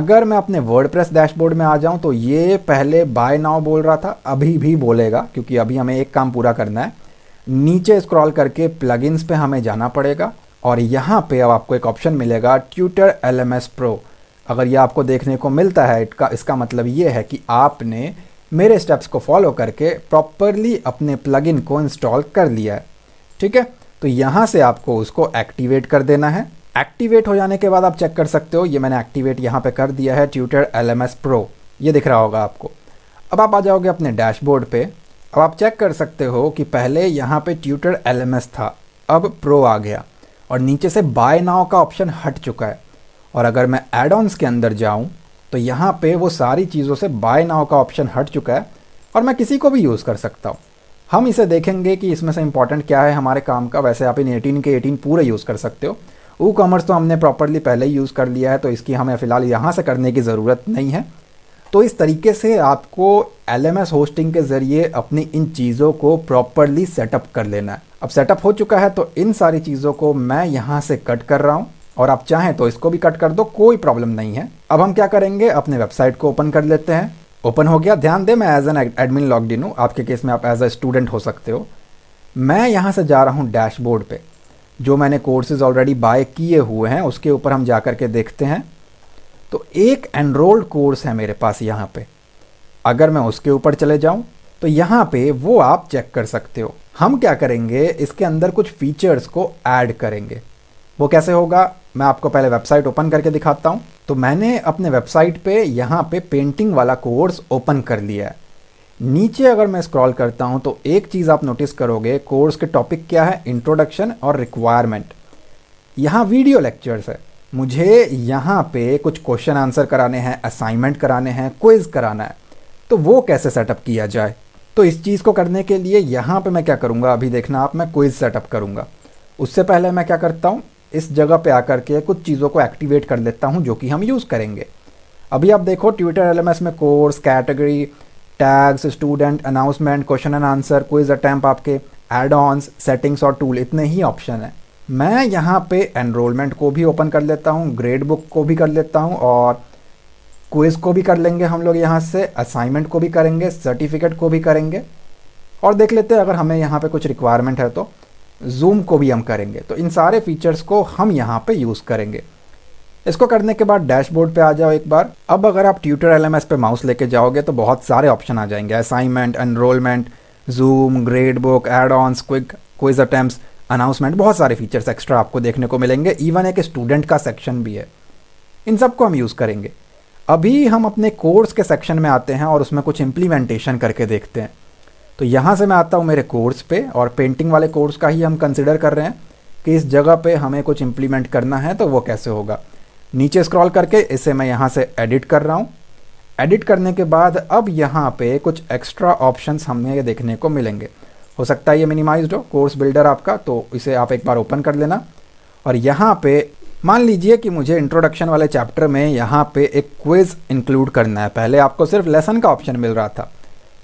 अगर मैं अपने वर्ड डैशबोर्ड में आ जाऊँ तो ये पहले बाय नाउ बोल रहा था अभी भी बोलेगा क्योंकि अभी हमें एक काम पूरा करना है नीचे स्क्रॉल करके प्लगइन्स पे हमें जाना पड़ेगा और यहाँ पे अब आपको एक ऑप्शन मिलेगा Tutor L M S pro अगर ये आपको देखने को मिलता है इसका इसका मतलब ये है कि आपने मेरे स्टेप्स को फॉलो करके प्रॉपरली अपने प्लगइन को इंस्टॉल कर लिया है ठीक है तो यहाँ से आपको उसको एक्टिवेट कर देना है एक्टिवेट हो जाने के बाद आप चेक कर सकते हो ये मैंने एक्टिवेट यहाँ पे कर दिया है Tutor L M S pro ये दिख रहा होगा आपको अब आप आ जाओगे अपने डैशबोर्ड पे अब आप चेक कर सकते हो कि पहले यहाँ पे ट्यूटर एल था अब प्रो आ गया और नीचे से बाय नाव का ऑप्शन हट चुका है और अगर मैं एड ऑन्स के अंदर जाऊँ तो यहाँ पे वो सारी चीज़ों से बाय नाव का ऑप्शन हट चुका है और मैं किसी को भी यूज़ कर सकता हूँ हम इसे देखेंगे कि इसमें से इम्पॉर्टेंट क्या है हमारे काम का वैसे आप इन एटीन के एटीन पूरे यूज़ कर सकते हो ई कॉमर्स तो हमने प्रॉपरली पहले ही यूज़ कर लिया है तो इसकी हमें फ़िलहाल यहाँ से करने की ज़रूरत नहीं है तो इस तरीके से आपको एल होस्टिंग के ज़रिए अपनी इन चीज़ों को प्रॉपरली सेटअप कर लेना है अब सेटअप हो चुका है तो इन सारी चीज़ों को मैं यहाँ से कट कर रहा हूँ और आप चाहें तो इसको भी कट कर दो कोई प्रॉब्लम नहीं है अब हम क्या करेंगे अपने वेबसाइट को ओपन कर लेते हैं ओपन हो गया ध्यान दें मैं as an admin log in हूँ आपके केस में आप एज अ स्टूडेंट हो सकते हो मैं यहाँ से जा रहा हूँ डैशबोर्ड पे जो मैंने कोर्सेज ऑलरेडी बाय किए हुए हैं उसके ऊपर हम जा कर के देखते हैं तो एक एनरोल्ड कोर्स है मेरे पास यहाँ पे अगर मैं उसके ऊपर चले जाऊँ तो यहाँ पे वो आप चेक कर सकते हो हम क्या करेंगे इसके अंदर कुछ फीचर्स को ऐड करेंगे वो कैसे होगा मैं आपको पहले वेबसाइट ओपन करके दिखाता हूँ तो मैंने अपने वेबसाइट पे यहाँ पे पेंटिंग वाला कोर्स ओपन कर लिया है नीचे अगर मैं स्क्रॉल करता हूँ तो एक चीज़ आप नोटिस करोगे कोर्स के टॉपिक क्या है इंट्रोडक्शन और रिक्वायरमेंट यहाँ वीडियो लेक्चर्स है मुझे यहाँ पे कुछ क्वेश्चन आंसर कराने हैं असाइनमेंट कराने हैं क्विज़ कराना है तो वो कैसे सेटअप किया जाए तो इस चीज़ को करने के लिए यहाँ पे मैं क्या करूँगा अभी देखना आप मैं क्विज़ सेटअप करूँगा उससे पहले मैं क्या करता हूँ इस जगह पे आकर के कुछ चीज़ों को एक्टिवेट कर लेता हूँ जो कि हम यूज़ करेंगे अभी आप देखो ट्विटर एल में course category tags student announcement question and answer quiz attempt आपके एड ऑन्स सेटिंग्स और टूल इतने ही ऑप्शन हैं मैं यहाँ पे एनरोलमेंट को भी ओपन कर लेता हूँ ग्रेड बुक को भी कर लेता हूँ और क्विज़ को भी कर लेंगे हम लोग यहाँ से असाइनमेंट को भी करेंगे सर्टिफिकेट को भी करेंगे और देख लेते हैं अगर हमें यहाँ पे कुछ रिक्वायरमेंट है तो जूम को भी हम करेंगे तो इन सारे फीचर्स को हम यहाँ पे यूज़ करेंगे इसको करने के बाद डैशबोर्ड पे आ जाओ एक बार अब अगर आप ट्यूटर एल पे माउस लेके जाओगे तो बहुत सारे ऑप्शन आ जाएंगे assignment enrolment Zoom grade book add on quick quiz attempt announcement बहुत सारे फीचर्स एक्स्ट्रा आपको देखने को मिलेंगे इवन एक स्टूडेंट का सेक्शन भी है इन सबको हम यूज़ करेंगे अभी हम अपने कोर्स के सेक्शन में आते हैं और उसमें कुछ इम्प्लीमेंटेशन करके देखते हैं तो यहाँ से मैं आता हूँ मेरे कोर्स पे और पेंटिंग वाले कोर्स का ही हम कंसिडर कर रहे हैं कि इस जगह पे हमें कुछ इम्प्लीमेंट करना है तो वो कैसे होगा नीचे स्क्रॉल करके इसे मैं यहाँ से एडिट कर रहा हूँ एडिट करने के बाद अब यहाँ पे कुछ एक्स्ट्रा ऑप्शंस हमें देखने को मिलेंगे हो सकता है ये मिनिमाइज हो कोर्स बिल्डर आपका तो इसे आप एक बार ओपन कर लेना और यहाँ पे मान लीजिए कि मुझे इंट्रोडक्शन वाले चैप्टर में यहाँ पे एक क्विज़ इंक्लूड करना है पहले आपको सिर्फ लेसन का ऑप्शन मिल रहा था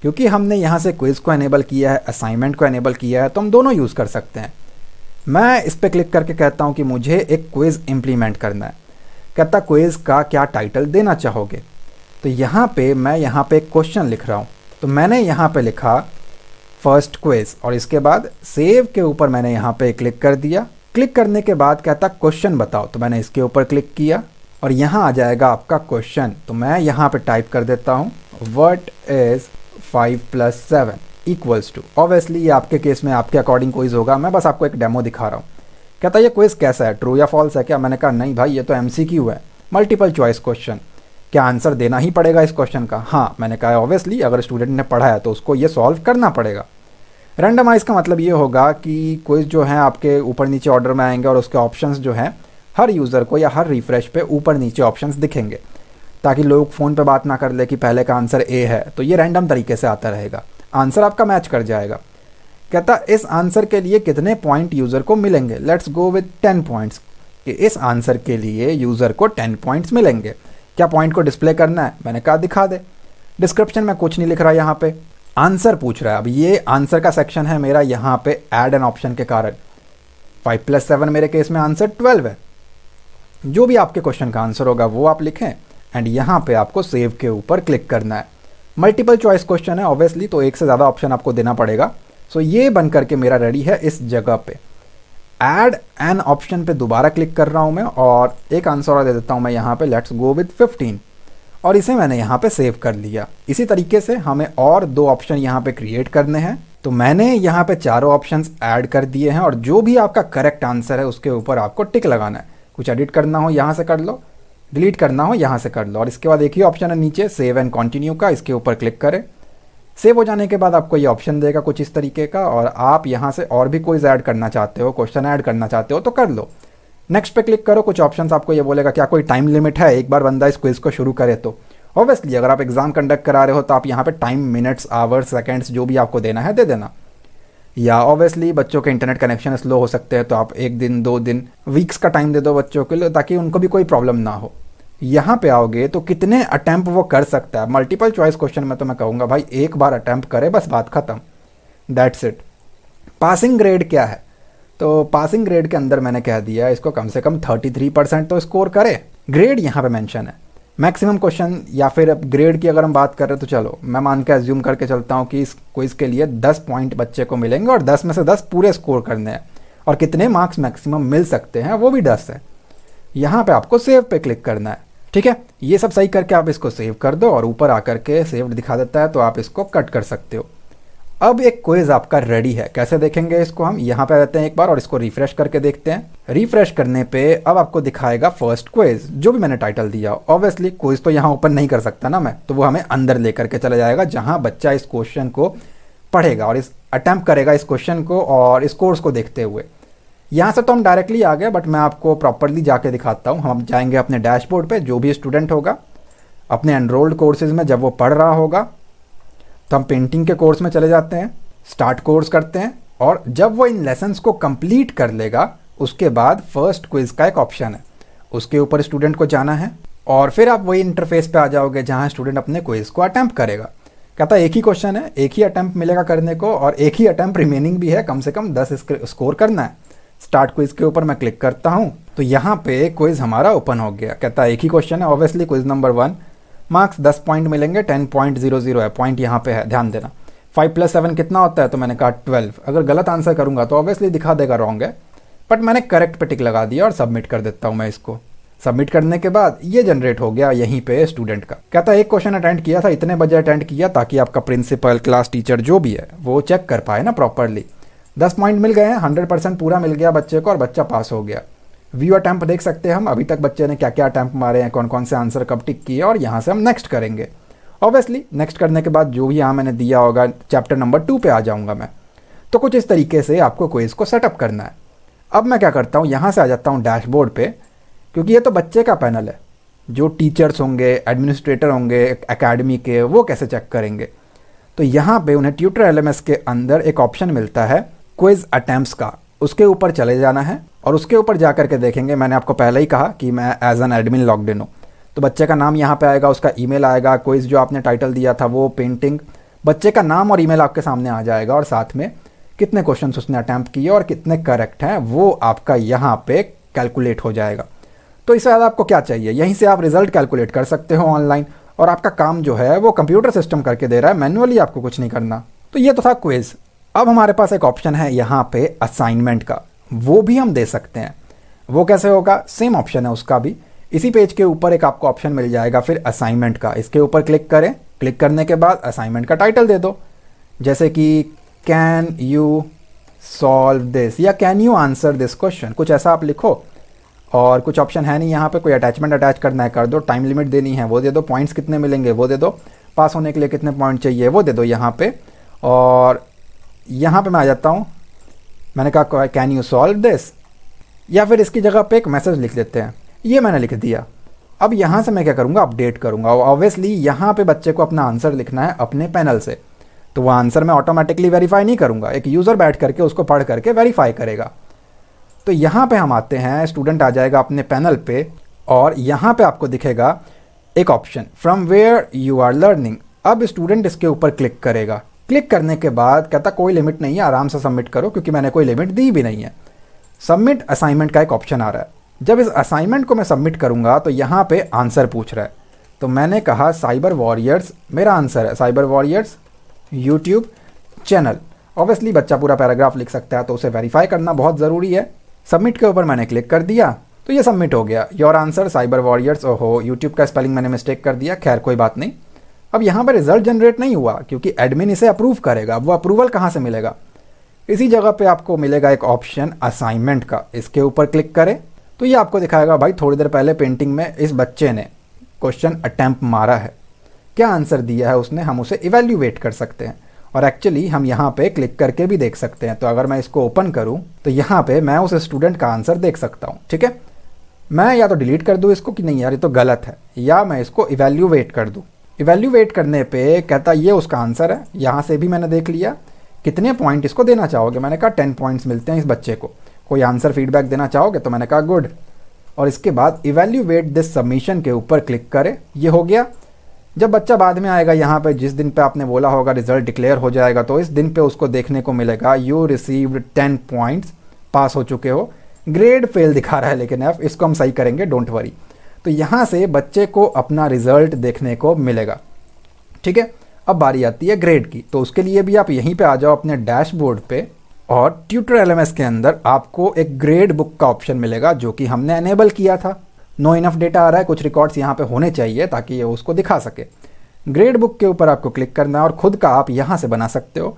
क्योंकि हमने यहाँ से क्विज़ को एनेबल किया है असाइनमेंट को एनेबल किया है तो हम दोनों यूज़ कर सकते हैं मैं इस पर क्लिक करके कहता हूँ कि मुझे एक क्विज़ इम्प्लीमेंट करना है कहता क्विज़ का क्या टाइटल देना चाहोगे तो यहाँ पे मैं यहाँ पे एक क्वेश्चन लिख रहा हूँ तो मैंने यहाँ पे लिखा फर्स्ट क्वेज और इसके बाद सेव के ऊपर मैंने यहाँ पे क्लिक कर दिया क्लिक करने के बाद कहता क्वेश्चन बताओ तो मैंने इसके ऊपर क्लिक किया और यहाँ आ जाएगा आपका क्वेश्चन तो मैं यहाँ पे टाइप कर देता हूँ what is five plus seven equals to obviously ये आपके केस में आपके अकॉर्डिंग क्विज होगा मैं बस आपको एक डेमो दिखा रहा हूँ कहता है ये क्विज कैसा है ट्रू या फॉल्स है क्या मैंने कहा नहीं भाई ये तो एम है मल्टीपल चॉइस क्वेश्चन क्या आंसर देना ही पड़ेगा इस क्वेश्चन का हाँ मैंने कहा ऑब्वियसली अगर स्टूडेंट ने पढ़ा है तो उसको ये सॉल्व करना पड़ेगा रैंडमाइज का मतलब ये होगा कि क्विज जो है आपके ऊपर नीचे ऑर्डर में आएंगे और उसके ऑप्शंस जो हैं हर यूज़र को या हर रिफ्रेश पे ऊपर नीचे ऑप्शंस दिखेंगे ताकि लोग फ़ोन पे बात ना कर ले कि पहले का आंसर ए है तो ये रैंडम तरीके से आता रहेगा आंसर आपका मैच कर जाएगा कहता इस आंसर के लिए कितने पॉइंट यूज़र को मिलेंगे let's go with ten points कि इस आंसर के लिए यूज़र को टेन पॉइंट्स मिलेंगे क्या पॉइंट को डिस्प्ले करना है मैंने कहा दिखा दे डिस्क्रिप्शन में कुछ नहीं लिख रहा यहाँ पे आंसर पूछ रहा है अब ये आंसर का सेक्शन है मेरा यहाँ पे एड एन ऑप्शन के कारण फाइव प्लस सेवन मेरे केस में आंसर ट्वेल्व है जो भी आपके क्वेश्चन का आंसर होगा वो आप लिखें एंड यहाँ पे आपको सेव के ऊपर क्लिक करना है मल्टीपल चॉइस क्वेश्चन है ऑब्वियसली तो एक से ज़्यादा ऑप्शन आपको देना पड़ेगा सो so ये बन करके मेरा रेडी है इस जगह पे ऐड एन ऑप्शन पे दोबारा क्लिक कर रहा हूँ मैं और एक आंसर और दे देता हूँ मैं यहाँ पे लेट्स गो विथ 15 और इसे मैंने यहाँ पे सेव कर लिया इसी तरीके से हमें और दो ऑप्शन यहाँ पे क्रिएट करने हैं तो मैंने यहाँ पे चारों ऑप्शंस ऐड कर दिए हैं और जो भी आपका करेक्ट आंसर है उसके ऊपर आपको टिक लगाना है कुछ एडिट करना हो यहाँ से कर लो डिलीट करना हो यहाँ से कर लो और इसके बाद एक ही ऑप्शन है नीचे सेव एंड कंटिन्यू का इसके ऊपर क्लिक करें सेव हो जाने के बाद आपको ये ऑप्शन देगा कुछ इस तरीके का और आप यहाँ से और भी कोई ऐड करना चाहते हो क्वेश्चन ऐड करना चाहते हो तो कर लो नेक्स्ट पे क्लिक करो कुछ ऑप्शन आपको ये बोलेगा क्या कोई टाइम लिमिट है एक बार बंदा इस क्विज़ को शुरू करे तो ऑब्वियसली अगर आप एग्ज़ाम कंडक्ट करा रहे हो तो आप यहाँ पे टाइम मिनट्स आवर्स सेकेंड्स जो भी आपको देना है दे देना या ऑब्वियसली बच्चों के इंटरनेट कनेक्शन स्लो हो सकते हैं तो आप एक दिन दो दिन वीक्स का टाइम दे दो बच्चों के लिए ताकि उनको भी कोई प्रॉब्लम ना हो यहाँ पे आओगे तो कितने अटैम्प वो कर सकता है मल्टीपल चॉइस क्वेश्चन में तो मैं कहूंगा भाई एक बार अटैम्प करे बस बात खत्म दैट्स इट पासिंग ग्रेड क्या है तो पासिंग ग्रेड के अंदर मैंने कह दिया इसको कम से कम 33 परसेंट तो स्कोर करे ग्रेड यहां पे मेंशन है मैक्सिमम क्वेश्चन या फिर अब ग्रेड की अगर हम बात कर रहे तो चलो मैं मान के एज्यूम करके चलता हूँ कि इस क्विज़ के लिए 10 पॉइंट बच्चे को मिलेंगे और 10 में से 10 पूरे स्कोर करने हैं और कितने मार्क्स मैक्सिमम मिल सकते हैं वो भी 10 है यहाँ पे आपको सेव पे क्लिक करना है ठीक है ये सब सही करके आप इसको सेव कर दो और ऊपर आकर के सेव दिखा देता है तो आप इसको कट कर सकते हो अब एक क्वेज आपका रेडी है कैसे देखेंगे इसको हम यहाँ पे रहते हैं एक बार और इसको रिफ्रेश करके देखते हैं रिफ्रेश करने पे अब आपको दिखाएगा फर्स्ट क्वेज जो भी मैंने टाइटल दिया ऑब्वियसली क्वेज तो यहाँ ओपन नहीं कर सकता ना मैं तो वो हमें अंदर लेकर के चला जाएगा जहाँ बच्चा इस क्वेश्चन को पढ़ेगा और इस अटैम्प्ट करेगा इस क्वेश्चन को और इस कोर्स को देखते हुए यहाँ से तो हम डायरेक्टली आ गए बट मैं आपको प्रॉपरली जाके दिखाता हूँ हम जाएंगे अपने डैशबोर्ड पे जो भी स्टूडेंट होगा अपने एनरोल्ड कोर्सेज में जब वो पढ़ रहा होगा तो हम पेंटिंग के कोर्स में चले जाते हैं स्टार्ट कोर्स करते हैं और जब वो इन लेसन को कंप्लीट कर लेगा उसके बाद फर्स्ट क्विज का एक ऑप्शन है उसके ऊपर स्टूडेंट को जाना है और फिर आप वही इंटरफेस पे आ जाओगे जहाँ स्टूडेंट अपने क्विज को अटैम्प्ट करेगा कहता एक ही क्वेश्चन है एक ही अटैम्प्ट मिलेगा करने को और एक ही अटैम्प्ट रिमेनिंग भी है कम से कम दस स्कोर करना है स्टार्ट क्विज के ऊपर मैं क्लिक करता हूँ तो यहाँ पे क्विज हमारा ओपन हो गया कहता है एक ही क्वेश्चन है obviously quiz number one marks दस पॉइंट मिलेंगे टेन पॉइंट जीरो जीरो है पॉइंट यहाँ पे है ध्यान देना फाइव प्लस सेवन कितना होता है तो मैंने कहा ट्वेल्व अगर गलत आंसर करूंगा तो ऑब्वियसली दिखा देगा रॉन्ग है बट मैंने करेक्ट पे टिक लगा दिया और सबमिट कर देता हूँ मैं इसको सबमिट करने के बाद ये जनरेट हो गया यहीं पे स्टूडेंट का कहता है एक क्वेश्चन अटेंड किया था इतने बजे अटेंड किया ताकि आपका प्रिंसिपल क्लास टीचर जो भी है वो चेक कर पाए ना प्रॉपरली दस पॉइंट मिल गए हैं हंड्रेड परसेंट पूरा मिल गया बच्चे को और बच्चा पास हो गया व्यू अटैम्प देख सकते हैं हम अभी तक बच्चे ने क्या क्या अटैम्प मारे हैं कौन कौन से आंसर कब टिक किए और यहाँ से हम नेक्स्ट करेंगे ऑब्वियसली नेक्स्ट करने के बाद जो भी यहाँ मैंने दिया होगा चैप्टर नंबर टू पे आ जाऊँगा मैं तो कुछ इस तरीके से आपको क्वेज़ को सेटअप करना है अब मैं क्या करता हूँ यहाँ से आ जाता हूँ डैशबोर्ड पे क्योंकि ये तो बच्चे का पैनल है जो टीचर्स होंगे एडमिनिस्ट्रेटर होंगे एकेडमी के वो कैसे चेक करेंगे तो यहाँ पे उन्हें ट्यूटर एलएमएस के अंदर एक ऑप्शन मिलता है क्विज अटैम्प्ट का उसके ऊपर चले जाना है और उसके ऊपर जा करके देखेंगे मैंने आपको पहले ही कहा कि मैं as an admin log in हूँ तो बच्चे का नाम यहाँ पे आएगा उसका ईमेल आएगा क्विज जो आपने टाइटल दिया था वो पेंटिंग बच्चे का नाम और ईमेल आपके सामने आ जाएगा और साथ में कितने क्वेश्चन उसने अटैम्प्ट किए और कितने करेक्ट हैं वो आपका यहाँ पे कैलकुलेट हो जाएगा तो इससे बाद आपको क्या चाहिए यहीं से आप रिजल्ट कैलकुलेट कर सकते हो ऑनलाइन और आपका काम जो है वो कंप्यूटर सिस्टम करके दे रहा है मैनुअली आपको कुछ नहीं करना तो ये तो था क्विज़ अब हमारे पास एक ऑप्शन है यहाँ पे असाइनमेंट का वो भी हम दे सकते हैं वो कैसे होगा सेम ऑप्शन है उसका भी इसी पेज के ऊपर एक आपको ऑप्शन मिल जाएगा फिर असाइनमेंट का इसके ऊपर क्लिक करें क्लिक करने के बाद असाइनमेंट का टाइटल दे दो जैसे कि कैन यू सॉल्व दिस या can you answer this question कुछ ऐसा आप लिखो और कुछ ऑप्शन है नहीं यहाँ पे कोई अटैचमेंट अटैच करना है कर दो टाइम लिमिट देनी है वो दे दो पॉइंट्स कितने मिलेंगे वो दे दो पास होने के लिए कितने पॉइंट चाहिए वो दे दो यहाँ पे और यहाँ पे मैं आ जाता हूँ मैंने कहा कैन यू सॉल्व दिस या फिर इसकी जगह पे एक मैसेज लिख देते हैं ये मैंने लिख दिया अब यहाँ से मैं क्या करूँगा अपडेट करूँगा ऑब्वियसली यहाँ पे बच्चे को अपना आंसर लिखना है अपने पैनल से तो वह आंसर मैं ऑटोमेटिकली वेरीफाई नहीं करूँगा एक यूज़र बैठ करके उसको पढ़ करके वेरीफाई करेगा तो यहाँ पे हम आते हैं स्टूडेंट आ जाएगा अपने पैनल पे और यहाँ पे आपको दिखेगा एक option from where you are learning अब स्टूडेंट इसके ऊपर क्लिक करेगा क्लिक करने के बाद कहता कोई लिमिट नहीं है आराम से सबमिट करो क्योंकि मैंने कोई लिमिट दी भी नहीं है सबमिट असाइनमेंट का एक ऑप्शन आ रहा है जब इस असाइनमेंट को मैं सबमिट करूंगा तो यहाँ पे आंसर पूछ रहा है तो मैंने कहा साइबर वॉरियर्स मेरा आंसर है Cyber Warriors YouTube channel obviously बच्चा पूरा पैराग्राफ लिख सकता है तो उसे वेरीफाई करना बहुत ज़रूरी है सबमिट के ऊपर मैंने क्लिक कर दिया तो ये सबमिट हो गया योर आंसर साइबर वॉरियर्स हो यूट्यूब का स्पेलिंग मैंने मिस्टेक कर दिया खैर कोई बात नहीं अब यहाँ पर रिजल्ट जनरेट नहीं हुआ क्योंकि एडमिन इसे अप्रूव करेगा अब वो अप्रूवल कहाँ से मिलेगा इसी जगह पे आपको मिलेगा एक ऑप्शन असाइनमेंट का इसके ऊपर क्लिक करें तो ये आपको दिखाएगा भाई थोड़ी देर पहले पेंटिंग में इस बच्चे ने क्वेश्चन अटैम्प मारा है क्या आंसर दिया है उसने हम उसे इवेल्यूएट कर सकते हैं और एक्चुअली हम यहाँ पे क्लिक करके भी देख सकते हैं तो अगर मैं इसको ओपन करूँ तो यहाँ पे मैं उस स्टूडेंट का आंसर देख सकता हूँ ठीक है मैं या तो डिलीट कर दूँ इसको कि नहीं यार ये तो गलत है या मैं इसको इवेल्यूएट कर दूँ इवेल्यूवेट करने पे कहता ये उसका आंसर है यहाँ से भी मैंने देख लिया कितने पॉइंट इसको देना चाहोगे मैंने कहा टेन पॉइंट्स मिलते हैं इस बच्चे को कोई आंसर फीडबैक देना चाहोगे तो मैंने कहा गुड और इसके बाद इवेल्यूवेट दिस सबमिशन के ऊपर क्लिक करें ये हो गया जब बच्चा बाद में आएगा यहाँ पे जिस दिन पे आपने बोला होगा रिजल्ट डिक्लेयर हो जाएगा तो इस दिन पे उसको देखने को मिलेगा you received ten points pass हो चुके हो ग्रेड फेल दिखा रहा है लेकिन एफ इसको हम सही करेंगे डोंट वरी तो यहाँ से बच्चे को अपना रिजल्ट देखने को मिलेगा ठीक है अब बारी आती है ग्रेड की तो उसके लिए भी आप यहीं पे आ जाओ अपने डैशबोर्ड पे और ट्यूटर एल के अंदर आपको एक ग्रेड बुक का ऑप्शन मिलेगा जो कि हमने एनेबल किया था नो इनफ डेटा आ रहा है कुछ रिकॉर्ड्स यहाँ पे होने चाहिए ताकि ये उसको दिखा सके ग्रेड बुक के ऊपर आपको क्लिक करना है और खुद का आप यहाँ से बना सकते हो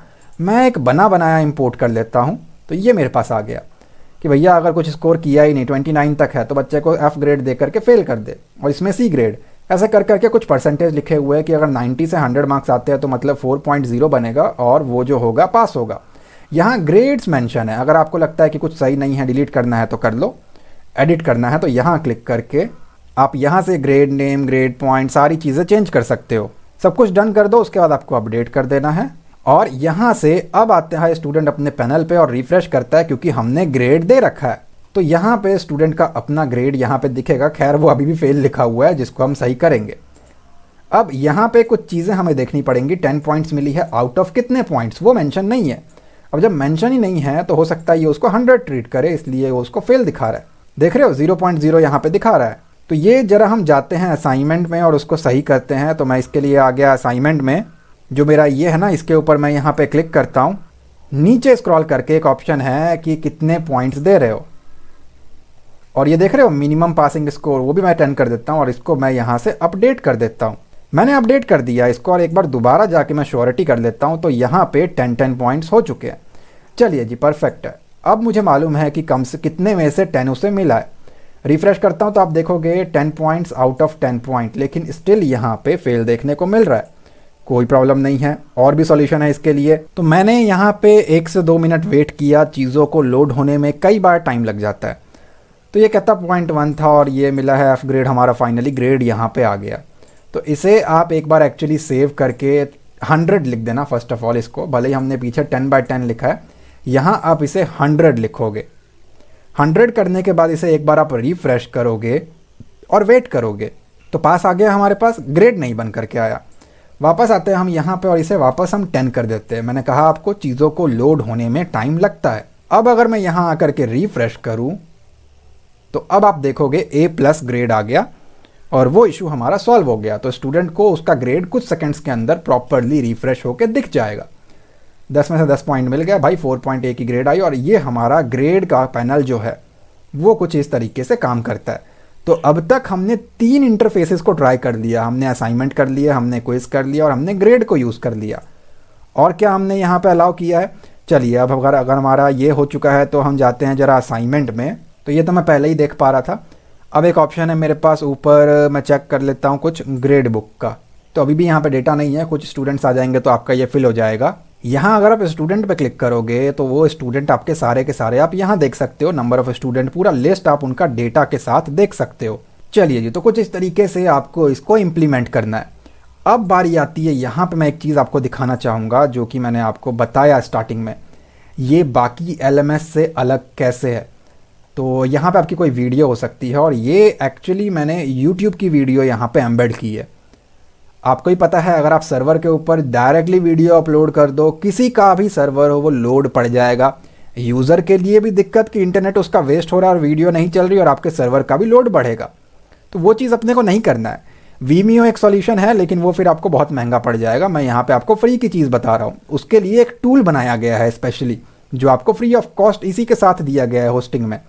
मैं एक बना बनाया इम्पोर्ट कर लेता हूँ तो ये मेरे पास आ गया कि भैया अगर कुछ स्कोर किया ही नहीं ट्वेंटी नाइन तक है तो बच्चे को एफ ग्रेड दे करके फेल कर दे और इसमें सी ग्रेड ऐसे कर करके कुछ परसेंटेज लिखे हुए हैं कि अगर 90 से 100 मार्क्स आते हैं तो मतलब 4.0 बनेगा और वो जो होगा पास होगा यहाँ ग्रेड्स मेंशन है अगर आपको लगता है कि कुछ सही नहीं है डिलीट करना है तो कर लो एडिट करना है तो यहाँ क्लिक करके आप यहाँ से ग्रेड नेम ग्रेड पॉइंट सारी चीज़ें चेंज कर सकते हो सब कुछ डन कर दो उसके बाद आपको अपडेट कर देना है और यहाँ से अब आते हैं स्टूडेंट अपने पैनल पे और रिफ्रेश करता है क्योंकि हमने ग्रेड दे रखा है तो यहाँ पे स्टूडेंट का अपना ग्रेड यहाँ पे दिखेगा खैर वो अभी भी फेल लिखा हुआ है जिसको हम सही करेंगे अब यहाँ पे कुछ चीज़ें हमें देखनी पड़ेंगी टेन पॉइंट्स मिली है आउट ऑफ कितने पॉइंट्स वो मैंशन नहीं है अब जब मैंशन ही नहीं है तो हो सकता है ये उसको हंड्रेड ट्रीट करे इसलिए वो उसको फेल दिखा रहा है देख रहे हो जीरो पॉइंट जीरो यहाँ पे दिखा रहा है तो ये जरा हम जाते हैं असाइनमेंट में और उसको सही करते हैं तो मैं इसके लिए आ गया असाइनमेंट में जो मेरा ये है ना इसके ऊपर मैं यहाँ पे क्लिक करता हूँ नीचे स्क्रॉल करके एक ऑप्शन है कि कितने पॉइंट्स दे रहे हो और ये देख रहे हो मिनिमम पासिंग स्कोर वो भी मैं टेन कर देता हूँ और इसको मैं यहाँ से अपडेट कर देता हूँ मैंने अपडेट कर दिया इसको और एक बार दोबारा जाके मैं श्योरिटी कर लेता हूँ तो यहाँ पे टेन टेन पॉइंट्स हो चुके हैं चलिए जी परफेक्ट है अब मुझे मालूम है कि कम से कितने में से टेन उसे मिला है रिफ्रेश करता हूँ तो आप देखोगे ten points out of ten point लेकिन स्टिल यहाँ पे फेल देखने को मिल रहा है कोई प्रॉब्लम नहीं है और भी सॉल्यूशन है इसके लिए तो मैंने यहाँ पे एक से दो मिनट वेट किया चीज़ों को लोड होने में कई बार टाइम लग जाता है तो ये कहता पॉइंट वन था और ये मिला है एफ ग्रेड हमारा फाइनली ग्रेड यहाँ पे आ गया तो इसे आप एक बार एक्चुअली सेव करके हंड्रेड लिख देना फर्स्ट ऑफ ऑल इसको भले ही हमने पीछे टेन बाय टेन लिखा है यहाँ आप इसे हंड्रेड लिखोगे हंड्रेड करने के बाद इसे एक बार आप रिफ्रेश करोगे और वेट करोगे तो पास आ गया हमारे पास ग्रेड नहीं बन करके आया वापस आते हैं हम यहाँ पे और इसे वापस हम टेन कर देते हैं मैंने कहा आपको चीज़ों को लोड होने में टाइम लगता है अब अगर मैं यहाँ आकर के रिफ्रेश करूँ तो अब आप देखोगे ए प्लस ग्रेड आ गया और वो इशू हमारा सॉल्व हो गया तो स्टूडेंट को उसका ग्रेड कुछ सेकंड्स के अंदर प्रॉपरली रिफ्रेश होकर दिख जाएगा दस में से दस पॉइंट मिल गया भाई फोर पॉइंट ए की ग्रेड आई और ये हमारा ग्रेड का पैनल जो है वो कुछ इस तरीके से काम करता है तो अब तक हमने तीन इंटरफेसेस को ट्राई कर लिया हमने असाइनमेंट कर लिया हमने क्विज कर लिया और हमने ग्रेड को यूज़ कर लिया और क्या हमने यहाँ पे अलाउ किया है चलिए अब अगर अगर हमारा ये हो चुका है तो हम जाते हैं ज़रा असाइनमेंट में तो ये तो मैं पहले ही देख पा रहा था अब एक ऑप्शन है मेरे पास ऊपर मैं चेक कर लेता हूँ कुछ ग्रेड बुक का तो अभी भी यहाँ पर डेटा नहीं है कुछ स्टूडेंट्स आ जाएंगे तो आपका ये फिल हो जाएगा यहाँ अगर आप स्टूडेंट पे क्लिक करोगे तो वो स्टूडेंट आपके सारे के सारे आप यहाँ देख सकते हो नंबर ऑफ स्टूडेंट पूरा लिस्ट आप उनका डेटा के साथ देख सकते हो चलिए जी तो कुछ इस तरीके से आपको इसको इम्प्लीमेंट करना है अब बारी आती है यहाँ पे मैं एक चीज़ आपको दिखाना चाहूँगा जो कि मैंने आपको बताया स्टार्टिंग में ये बाकी एल से अलग कैसे है तो यहाँ पे आपकी कोई वीडियो हो सकती है और ये एक्चुअली मैंने यूट्यूब की वीडियो यहाँ पे एम्बेड की है आपको ही पता है अगर आप सर्वर के ऊपर डायरेक्टली वीडियो अपलोड कर दो किसी का भी सर्वर हो वो लोड पड़ जाएगा यूज़र के लिए भी दिक्कत कि इंटरनेट उसका वेस्ट हो रहा है और वीडियो नहीं चल रही और आपके सर्वर का भी लोड बढ़ेगा तो वो चीज़ अपने को नहीं करना है वीमियो एक सॉल्यूशन है लेकिन वो फिर आपको बहुत महंगा पड़ जाएगा मैं यहाँ पे आपको फ्री की चीज़ बता रहा हूँ उसके लिए एक टूल बनाया गया है स्पेशली जो आपको फ्री ऑफ कॉस्ट इसी के साथ दिया गया है होस्टिंग में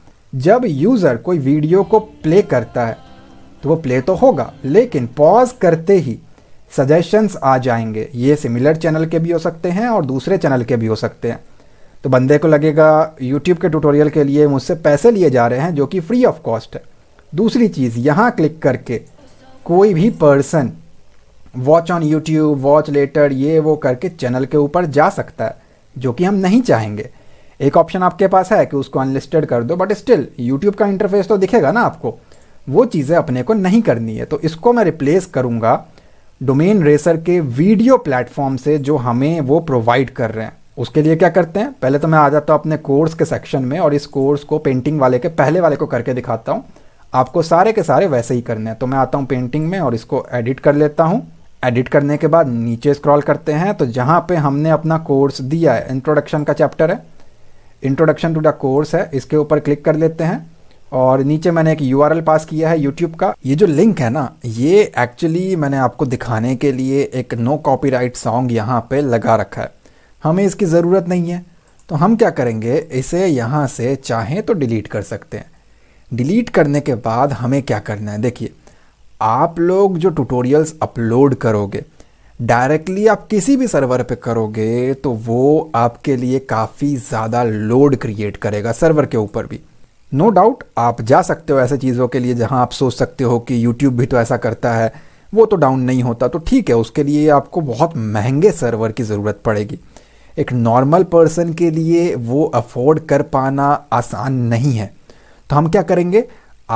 जब यूज़र कोई वीडियो को प्ले करता है तो वो प्ले तो होगा लेकिन पॉज करते ही सजेशंस आ जाएंगे ये सिमिलर चैनल के भी हो सकते हैं और दूसरे चैनल के भी हो सकते हैं तो बंदे को लगेगा यूट्यूब के ट्यूटोरियल के लिए मुझसे पैसे लिए जा रहे हैं जो कि फ्री ऑफ कॉस्ट है दूसरी चीज़ यहाँ क्लिक करके कोई भी person watch on YouTube watch later ये वो करके चैनल के ऊपर जा सकता है जो कि हम नहीं चाहेंगे एक ऑप्शन आपके पास है कि उसको अनलिस्टेड कर दो बट स्टिल यूट्यूब का इंटरफेस तो दिखेगा ना आपको वो चीज़ें अपने को नहीं करनी है तो इसको मैं रिप्लेस करूँगा डोमेन रेसर के वीडियो प्लेटफॉर्म से जो हमें वो प्रोवाइड कर रहे हैं उसके लिए क्या करते हैं पहले तो मैं आ जाता हूँ अपने कोर्स के सेक्शन में और इस कोर्स को पेंटिंग वाले के पहले वाले को करके दिखाता हूँ आपको सारे के सारे वैसे ही करने हैं तो मैं आता हूँ पेंटिंग में और इसको एडिट कर लेता हूँ एडिट करने के बाद नीचे स्क्रॉल करते हैं तो जहाँ पे हमने अपना कोर्स दिया है इंट्रोडक्शन का चैप्टर है इंट्रोडक्शन टू द कोर्स है इसके ऊपर क्लिक कर लेते हैं और नीचे मैंने एक यू पास किया है यूट्यूब का ये जो लिंक है ना ये एक्चुअली मैंने आपको दिखाने के लिए एक नो कॉपीराइट सॉन्ग यहाँ पे लगा रखा है हमें इसकी ज़रूरत नहीं है तो हम क्या करेंगे इसे यहाँ से चाहें तो डिलीट कर सकते हैं डिलीट करने के बाद हमें क्या करना है देखिए आप लोग जो ट्यूटोरियल्स अपलोड करोगे डायरेक्टली आप किसी भी सर्वर पे करोगे तो वो आपके लिए काफ़ी ज़्यादा लोड क्रिएट करेगा सर्वर के ऊपर भी नो no डाउट आप जा सकते हो ऐसे चीज़ों के लिए जहाँ आप सोच सकते हो कि यूट्यूब भी तो ऐसा करता है वो तो डाउन नहीं होता तो ठीक है उसके लिए आपको बहुत महंगे सर्वर की ज़रूरत पड़ेगी एक नॉर्मल पर्सन के लिए वो अफोर्ड कर पाना आसान नहीं है तो हम क्या करेंगे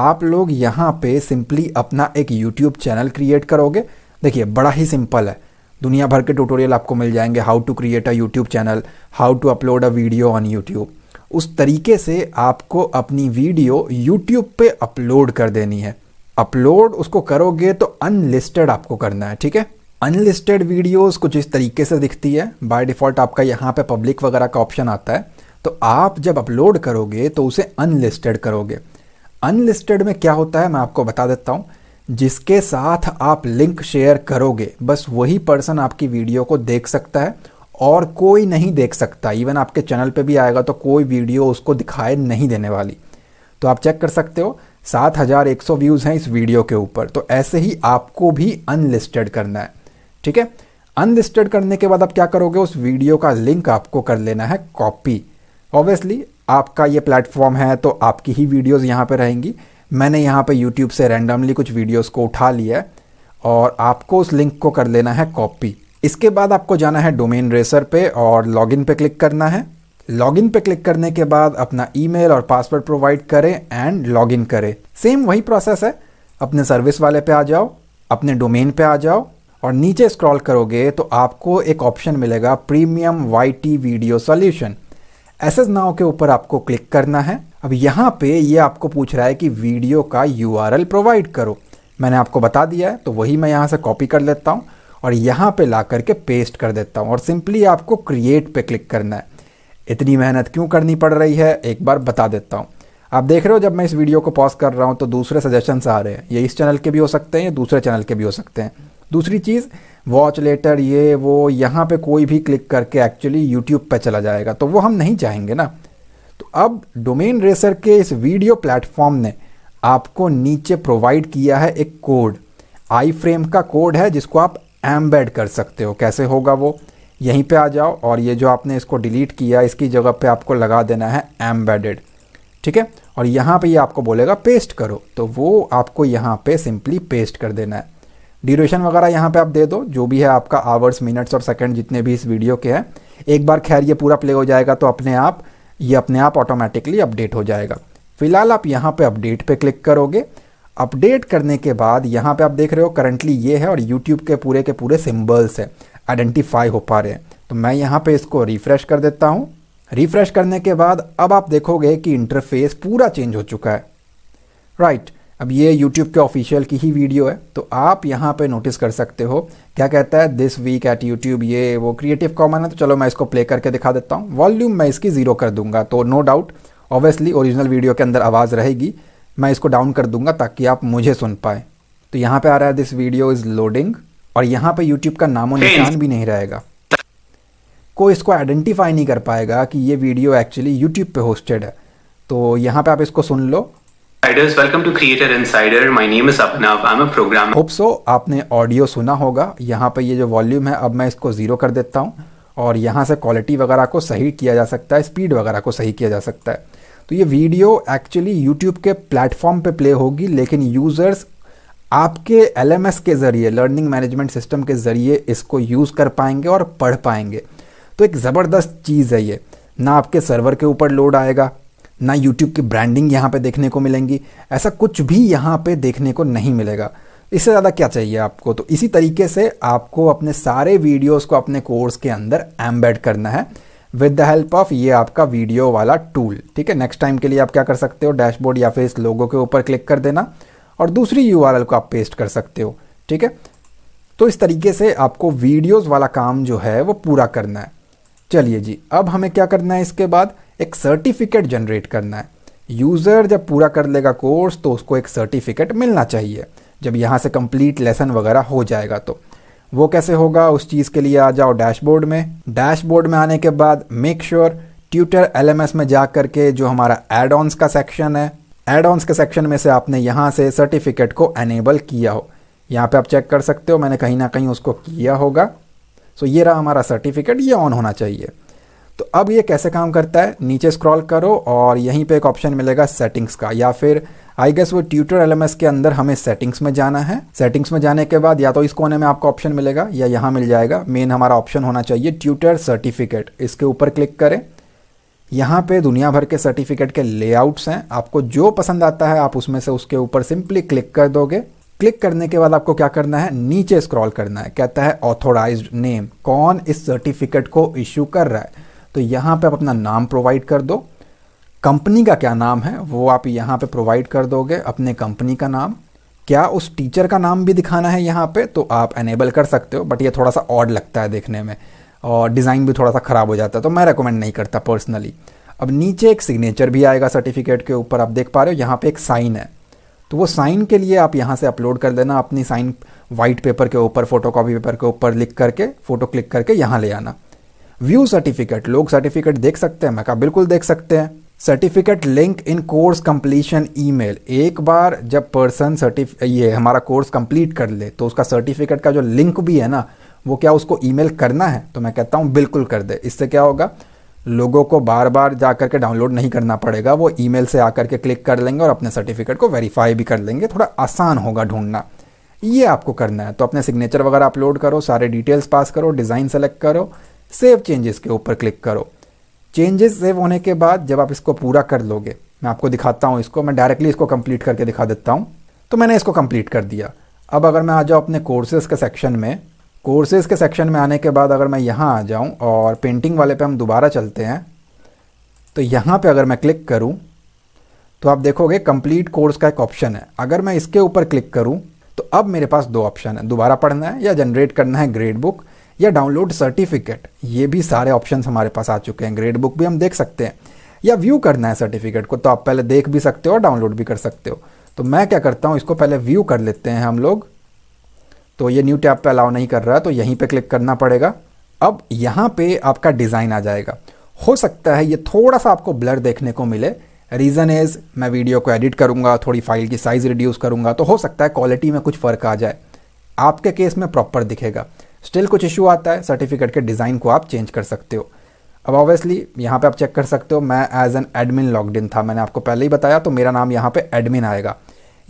आप लोग यहाँ पे सिंपली अपना एक यूट्यूब चैनल क्रिएट करोगे देखिए बड़ा ही सिंपल है दुनिया भर के ट्यूटोरियल आपको मिल जाएंगे how to create a YouTube channel how to upload a video on YouTube उस तरीके से आपको अपनी वीडियो यूट्यूब पे अपलोड कर देनी है अपलोड उसको करोगे तो अनलिस्टेड आपको करना है ठीक है अनलिस्टेड वीडियोस कुछ इस तरीके से दिखती है बाय डिफ़ॉल्ट आपका यहाँ पे पब्लिक वगैरह का ऑप्शन आता है तो आप जब अपलोड करोगे तो उसे अनलिस्टेड करोगे अनलिस्टेड में क्या होता है मैं आपको बता देता हूँ जिसके साथ आप लिंक शेयर करोगे बस वही पर्सन आपकी वीडियो को देख सकता है और कोई नहीं देख सकता इवन आपके चैनल पे भी आएगा तो कोई वीडियो उसको दिखाए नहीं देने वाली तो आप चेक कर सकते हो सात हज़ार एक सौ व्यूज़ हैं इस वीडियो के ऊपर तो ऐसे ही आपको भी अनलिस्टेड करना है ठीक है अनलिस्टेड करने के बाद आप क्या करोगे उस वीडियो का लिंक आपको कर लेना है कॉपी ऑब्वियसली आपका ये प्लेटफॉर्म है तो आपकी ही वीडियोज़ यहाँ पर रहेंगी मैंने यहाँ पर यूट्यूब से रैंडमली कुछ वीडियोज़ को उठा लिया है और आपको उस लिंक को कर लेना है कॉपी इसके बाद आपको जाना है डोमेन रेसर पे और लॉगिन पे क्लिक करना है लॉगिन पे क्लिक करने के बाद अपना ईमेल और पासवर्ड प्रोवाइड करें एंड लॉगिन करें सेम वही प्रोसेस है अपने सर्विस वाले पे आ जाओ अपने डोमेन पे आ जाओ और नीचे स्क्रॉल करोगे तो आपको एक ऑप्शन मिलेगा premium Y T video solution S S now के ऊपर आपको क्लिक करना है अब यहाँ पे ये आपको पूछ रहा है कि वीडियो का यू प्रोवाइड करो मैंने आपको बता दिया है तो वही मैं यहाँ से कॉपी कर लेता हूँ और यहाँ पे ला करके पेस्ट कर देता हूँ और सिंपली आपको क्रिएट पे क्लिक करना है इतनी मेहनत क्यों करनी पड़ रही है एक बार बता देता हूँ आप देख रहे हो जब मैं इस वीडियो को पॉज कर रहा हूँ तो दूसरे सजेशंस आ रहे हैं ये इस चैनल के भी हो सकते हैं या दूसरे चैनल के भी हो सकते हैं दूसरी चीज़ वॉच लेटर ये वो यहाँ पे कोई भी क्लिक करके एक्चुअली यूट्यूब पे चला जाएगा तो वो हम नहीं चाहेंगे ना तो अब डोमेन रेसर के इस वीडियो प्लेटफॉर्म ने आपको नीचे प्रोवाइड किया है एक कोड आई फ्रेम का कोड है जिसको आप एम्बेड कर सकते हो कैसे होगा वो यहीं पे आ जाओ और ये जो आपने इसको डिलीट किया इसकी जगह पे आपको लगा देना है एम्बेडेड ठीक है और यहाँ पे ये आपको बोलेगा पेस्ट करो तो वो आपको यहाँ पे सिंपली पेस्ट कर देना है ड्यूरेशन वगैरह यहाँ पे आप दे दो जो भी है आपका आवर्स मिनट्स और सेकेंड जितने भी इस वीडियो के हैं एक बार खैर ये पूरा प्ले हो जाएगा तो अपने आप ये अपने आप ऑटोमेटिकली अपडेट हो जाएगा फिलहाल आप यहाँ पर अपडेट पर क्लिक करोगे अपडेट करने के बाद यहाँ पे आप देख रहे हो करंटली ये है और यूट्यूब के पूरे के पूरे सिम्बल्स है आइडेंटिफाई हो पा रहे हैं तो मैं यहाँ पे इसको रिफ्रेश कर देता हूँ रिफ्रेश करने के बाद अब आप देखोगे कि इंटरफेस पूरा चेंज हो चुका है राइट right, अब ये यूट्यूब के ऑफिशियल की ही वीडियो है तो आप यहाँ पे नोटिस कर सकते हो क्या कहता है दिस वीक एट यूट्यूब ये वो क्रिएटिव कॉमन है तो चलो मैं इसको प्ले करके दिखा देता हूँ वॉल्यूम मैं इसकी ज़ीरो कर दूंगा तो no doubt obviously original video के अंदर आवाज़ रहेगी मैं इसको डाउन कर दूंगा ताकि आप मुझे सुन पाए तो यहाँ पे आ रहा है दिस वीडियो इज़ लोडिंग और यहाँ पे यूट्यूब का नामो निशान भी नहीं रहेगा कोई इसको आइडेंटिफाई नहीं कर पाएगा कि ये वीडियो एक्चुअली यूट्यूब पे होस्टेड है तो यहाँ पे आप इसको सुन लो Insiders, welcome to Creator Insider. My name is Abhinav. I'm a programmer. आपने ऑडियो सुना होगा यहाँ पे ये जो वॉल्यूम है अब मैं इसको ज़ीरो कर देता हूँ और यहाँ से क्वालिटी वगैरह को सही किया जा सकता है स्पीड वगैरह को सही किया जा सकता है तो ये वीडियो एक्चुअली यूट्यूब के प्लेटफॉर्म पे प्ले होगी लेकिन यूज़र्स आपके एल के ज़रिए लर्निंग मैनेजमेंट सिस्टम के ज़रिए इसको यूज़ कर पाएंगे और पढ़ पाएंगे तो एक ज़बरदस्त चीज़ है ये ना आपके सर्वर के ऊपर लोड आएगा ना यूट्यूब की ब्रांडिंग यहाँ पे देखने को मिलेंगी ऐसा कुछ भी यहाँ पे देखने को नहीं मिलेगा इससे ज़्यादा क्या चाहिए आपको तो इसी तरीके से आपको अपने सारे वीडियोस को अपने कोर्स के अंदर एम्बेड करना है विद द हेल्प ऑफ ये आपका वीडियो वाला टूल ठीक है नेक्स्ट टाइम के लिए आप क्या कर सकते हो डैशबोर्ड या फिर इस लोगो के ऊपर क्लिक कर देना और दूसरी यू को आप पेस्ट कर सकते हो ठीक है तो इस तरीके से आपको वीडियोस वाला काम जो है वो पूरा करना है चलिए जी अब हमें क्या करना है इसके बाद एक सर्टिफिकेट जनरेट करना है यूज़र जब पूरा कर लेगा कोर्स तो उसको एक सर्टिफिकेट मिलना चाहिए जब यहाँ से कंप्लीट लेसन वगैरह हो जाएगा तो वो कैसे होगा उस चीज़ के लिए आ जाओ डैशबोर्ड में डैशबोर्ड में आने के बाद मेक श्योर ट्यूटर एल में जा कर के जो हमारा एड ऑन्स का सेक्शन है एड ऑन्स के सेक्शन में से आपने यहाँ से सर्टिफिकेट को एनेबल किया हो यहाँ पे आप चेक कर सकते हो मैंने कहीं ना कहीं उसको किया होगा सो ये रहा हमारा सर्टिफिकेट ये ऑन होना चाहिए तो अब ये कैसे काम करता है नीचे स्क्रॉल करो और यहीं पे एक ऑप्शन मिलेगा सेटिंग्स का या फिर आई गेस वो ट्यूटर एल के अंदर हमें सेटिंग्स में जाना है सेटिंग्स में जाने के बाद या तो इस कोने में आपको ऑप्शन मिलेगा या यहाँ मिल जाएगा मेन हमारा ऑप्शन होना चाहिए ट्यूटर सर्टिफिकेट इसके ऊपर क्लिक करें यहाँ पे दुनिया भर के सर्टिफिकेट के लेआउट्स हैं आपको जो पसंद आता है आप उसमें से उसके ऊपर सिंपली क्लिक कर दोगे क्लिक करने के बाद आपको क्या करना है नीचे स्क्रॉल करना है कहता है ऑथोराइज नेम कौन इस सर्टिफिकेट को इश्यू कर रहा है तो यहाँ पे आप अपना नाम प्रोवाइड कर दो कंपनी का क्या नाम है वो आप यहाँ पे प्रोवाइड कर दोगे अपने कंपनी का नाम क्या उस टीचर का नाम भी दिखाना है यहाँ पे तो आप एनेबल कर सकते हो बट ये थोड़ा सा ऑड लगता है देखने में और डिज़ाइन भी थोड़ा सा ख़राब हो जाता है तो मैं रेकमेंड नहीं करता पर्सनली अब नीचे एक सिग्नेचर भी आएगा सर्टिफिकेट के ऊपर आप देख पा रहे हो यहाँ पे एक साइन है तो वो साइन के लिए आप यहाँ से अपलोड कर देना अपनी साइन वाइट पेपर के ऊपर फोटो पेपर के ऊपर लिख करके फ़ोटो क्लिक करके यहाँ ले आना व्यू सर्टिफिकेट लोग सर्टिफिकेट देख सकते हैं मैं कहा बिल्कुल देख सकते हैं certificate link in course completion email एक बार जब पर्सन सर्टिफ ये हमारा कोर्स कंप्लीट कर ले तो उसका सर्टिफिकेट का जो लिंक भी है ना वो क्या उसको ईमेल करना है तो मैं कहता हूँ बिल्कुल कर दे इससे क्या होगा लोगों को बार बार जा करके डाउनलोड नहीं करना पड़ेगा वो ईमेल से आकर के क्लिक कर लेंगे और अपने सर्टिफिकेट को वेरीफाई भी कर लेंगे थोड़ा आसान होगा ढूंढना ये आपको करना है तो अपने सिग्नेचर वगैरह अपलोड करो सारे डिटेल्स पास करो डिज़ाइन सेलेक्ट करो सेव चेंजेस के ऊपर क्लिक करो चेंजेस सेव होने के बाद जब आप इसको पूरा कर लोगे मैं आपको दिखाता हूँ इसको मैं डायरेक्टली इसको कंप्लीट करके दिखा देता हूँ तो मैंने इसको कंप्लीट कर दिया अब अगर मैं आ जाऊँ अपने कोर्सेज़ के सेक्शन में कोर्सेज़ के सेक्शन में आने के बाद अगर मैं यहाँ आ जाऊँ और पेंटिंग वाले पे हम दोबारा चलते हैं तो यहाँ पे अगर मैं क्लिक करूँ तो आप देखोगे कंप्लीट कोर्स का एक ऑप्शन है अगर मैं इसके ऊपर क्लिक करूँ तो अब मेरे पास दो ऑप्शन है दोबारा पढ़ना है या जनरेट करना है ग्रेड बुक या डाउनलोड सर्टिफिकेट ये भी सारे ऑप्शंस हमारे पास आ चुके हैं ग्रेड बुक भी हम देख सकते हैं या व्यू करना है सर्टिफिकेट को तो आप पहले देख भी सकते हो और डाउनलोड भी कर सकते हो तो मैं क्या करता हूँ इसको पहले व्यू कर लेते हैं हम लोग तो ये न्यू टैब पे अलाउ नहीं कर रहा तो यहीं पे क्लिक करना पड़ेगा अब यहाँ पे आपका डिज़ाइन आ जाएगा हो सकता है ये थोड़ा सा आपको ब्लर देखने को मिले रीज़न इज़ मैं वीडियो को एडिट करूँगा थोड़ी फाइल की साइज़ रिड्यूस करूँगा तो हो सकता है क्वालिटी में कुछ फ़र्क आ जाए आपके केस में प्रॉपर दिखेगा स्टिल कुछ इशू आता है सर्टिफिकेट के डिज़ाइन को आप चेंज कर सकते हो अब ऑब्वियसली यहाँ पे आप चेक कर सकते हो मैं as an admin logged in था मैंने आपको पहले ही बताया तो मेरा नाम यहाँ पे एडमिन आएगा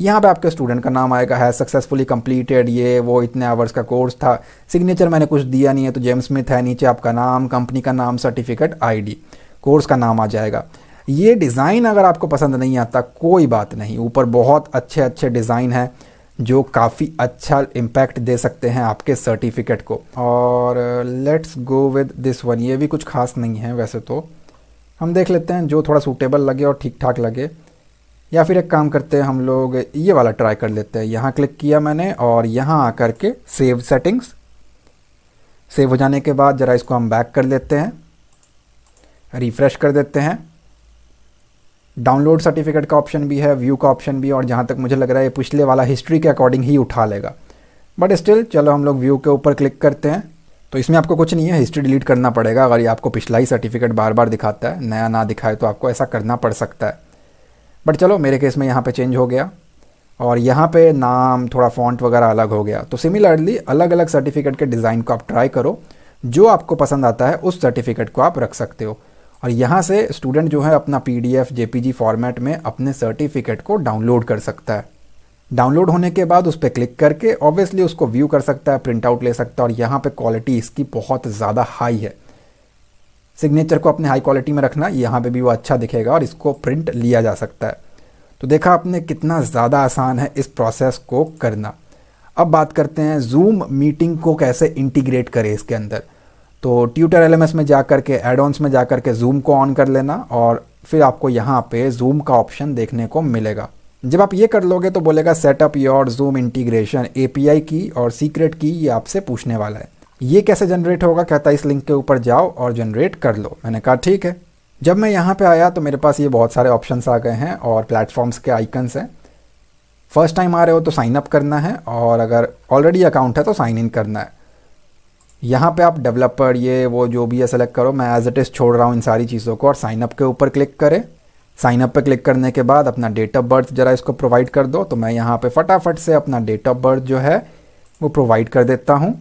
यहाँ पे आपके स्टूडेंट का नाम आएगा है सक्सेसफुली कंप्लीटेड ये वो इतने आवर्स का कोर्स था सिग्नेचर मैंने कुछ दिया नहीं है तो जेम्स स्मिथ है नीचे आपका नाम कंपनी का नाम सर्टिफिकेट आई कोर्स का नाम आ जाएगा ये डिज़ाइन अगर आपको पसंद नहीं आता कोई बात नहीं ऊपर बहुत अच्छे अच्छे डिज़ाइन हैं जो काफ़ी अच्छा इम्पैक्ट दे सकते हैं आपके सर्टिफिकेट को और let's go with this one ये भी कुछ खास नहीं है वैसे तो हम देख लेते हैं जो थोड़ा सूटेबल लगे और ठीक ठाक लगे या फिर एक काम करते हैं हम लोग ये वाला ट्राई कर लेते हैं यहाँ क्लिक किया मैंने और यहाँ आ के सेव सेटिंग्स सेव हो जाने के बाद ज़रा इसको हम बैक कर लेते हैं रिफ़्रेश कर देते हैं डाउनलोड सर्टिफिकेट का ऑप्शन भी है व्यू का ऑप्शन भी और जहाँ तक मुझे लग रहा है पिछले वाला हिस्ट्री के अकॉर्डिंग ही उठा लेगा बट स्टिल चलो हम लोग व्यू के ऊपर क्लिक करते हैं तो इसमें आपको कुछ नहीं है हिस्ट्री डिलीट करना पड़ेगा अगर ये आपको पिछला ही सर्टिफिकेट बार बार दिखाता है नया ना दिखाए तो आपको ऐसा करना पड़ सकता है बट चलो मेरे केस में यहाँ पे चेंज हो गया और यहाँ पे नाम थोड़ा फॉन्ट वगैरह अलग हो गया तो सिमिलरली अलग अलग सर्टिफिकेट के डिज़ाइन को आप ट्राई करो जो आपको पसंद आता है उस सर्टिफिकेट को आप रख सकते हो और यहाँ से स्टूडेंट जो है अपना P D F J P G format में अपने सर्टिफिकेट को डाउनलोड कर सकता है डाउनलोड होने के बाद उस पर क्लिक करके ऑब्वियसली उसको व्यू कर सकता है प्रिंट आउट ले सकता है और यहाँ पे क्वालिटी इसकी बहुत ज़्यादा हाई है सिग्नेचर को अपने हाई क्वालिटी में रखना यहाँ पे भी वो अच्छा दिखेगा और इसको प्रिंट लिया जा सकता है तो देखा आपने कितना ज़्यादा आसान है इस प्रोसेस को करना अब बात करते हैं जूम मीटिंग को कैसे इंटीग्रेट करें इसके अंदर तो ट्यूटर एल में जा कर के एड में जा कर के जूम को ऑन कर लेना और फिर आपको यहाँ पे जूम का ऑप्शन देखने को मिलेगा जब आप ये कर लोगे तो बोलेगा सेटअप योर जूम इंटीग्रेशन ए की और सीक्रेट की ये आपसे पूछने वाला है ये कैसे जनरेट होगा कहता है इस लिंक के ऊपर जाओ और जनरेट कर लो मैंने कहा ठीक है जब मैं यहाँ पे आया तो मेरे पास ये बहुत सारे ऑप्शंस आ गए हैं और प्लेटफॉर्म्स के आइकन्स हैं फर्स्ट टाइम आ रहे हो तो साइन अप करना है और अगर ऑलरेडी अकाउंट है तो साइन इन करना है यहाँ पे आप डेवलपर ये वो जो भी है सेलेक्ट करो मैं एज इट इज़ छोड़ रहा हूँ इन सारी चीज़ों को और साइनअप के ऊपर क्लिक करें साइनअप पे क्लिक करने के बाद अपना डेट ऑफ बर्थ ज़रा इसको प्रोवाइड कर दो तो मैं यहाँ पे फटाफट से अपना डेट ऑफ बर्थ जो है वो प्रोवाइड कर देता हूँ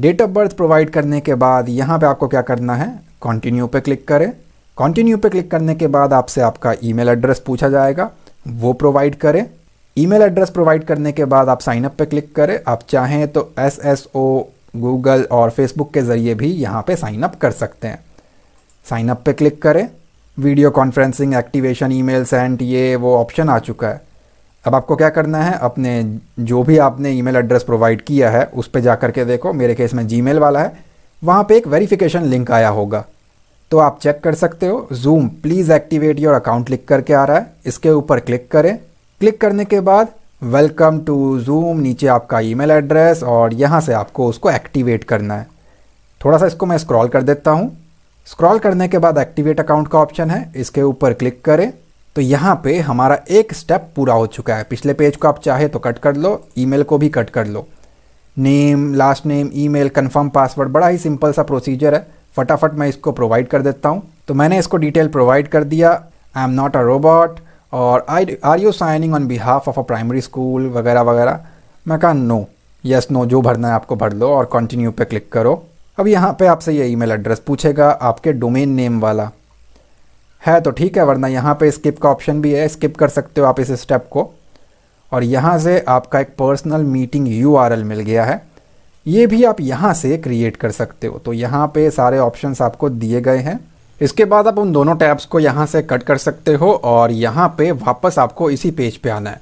डेट ऑफ बर्थ प्रोवाइड करने के बाद यहाँ पे आपको क्या करना है कॉन्टिन्यू पे क्लिक करें कॉन्टिन्यू पे क्लिक करने के बाद आपसे आपका ईमेल एड्रेस पूछा जाएगा वो प्रोवाइड करें ईमेल एड्रेस प्रोवाइड करने के बाद आप साइनअप पे क्लिक करें आप चाहें तो एस एस ओ गूगल और फेसबुक के ज़रिए भी यहाँ पे साइन अप कर सकते हैं साइन अप पे क्लिक करें video conferencing activation email sent ये वो ऑप्शन आ चुका है अब आपको क्या करना है अपने जो भी आपने ई मेल एड्रेस प्रोवाइड किया है उस पर जा कर के देखो मेरे केस में जी वाला है वहाँ पर एक वेरीफिकेशन लिंक आया होगा तो आप चेक कर सकते हो Zoom please activate your account लिख करके आ रहा है इसके ऊपर क्लिक करें क्लिक करने के बाद वेलकम टू जूम नीचे आपका ईमेल एड्रेस और यहाँ से आपको उसको एक्टिवेट करना है थोड़ा सा इसको मैं स्क्रॉल कर देता हूँ स्क्रॉल करने के बाद एक्टिवेट अकाउंट का ऑप्शन है इसके ऊपर क्लिक करें तो यहाँ पे हमारा एक स्टेप पूरा हो चुका है पिछले पेज को आप चाहे तो कट कर लो ईमेल को भी कट कर लो name last name email confirm password बड़ा ही सिंपल सा प्रोसीजर है फटाफट मैं इसको प्रोवाइड कर देता हूँ तो मैंने इसको डिटेल प्रोवाइड कर दिया I am not a robot और I are you signing on behalf of a primary school वगैरह वगैरह मैं कहा नो यस नो जो भरना है आपको भर लो और कंटिन्यू पे क्लिक करो अब यहाँ पे आपसे ये ईमेल एड्रेस पूछेगा आपके डोमेन नेम वाला है तो ठीक है वरना यहाँ पे स्किप का ऑप्शन भी है स्किप कर सकते हो आप इस स्टेप को और यहाँ से आपका एक पर्सनल मीटिंग यू मिल गया है ये भी आप यहाँ से क्रिएट कर सकते हो तो यहाँ पे सारे ऑप्शंस आपको दिए गए हैं इसके बाद आप उन दोनों टैब्स को यहाँ से कट कर सकते हो और यहाँ पे वापस आपको इसी पेज पे आना है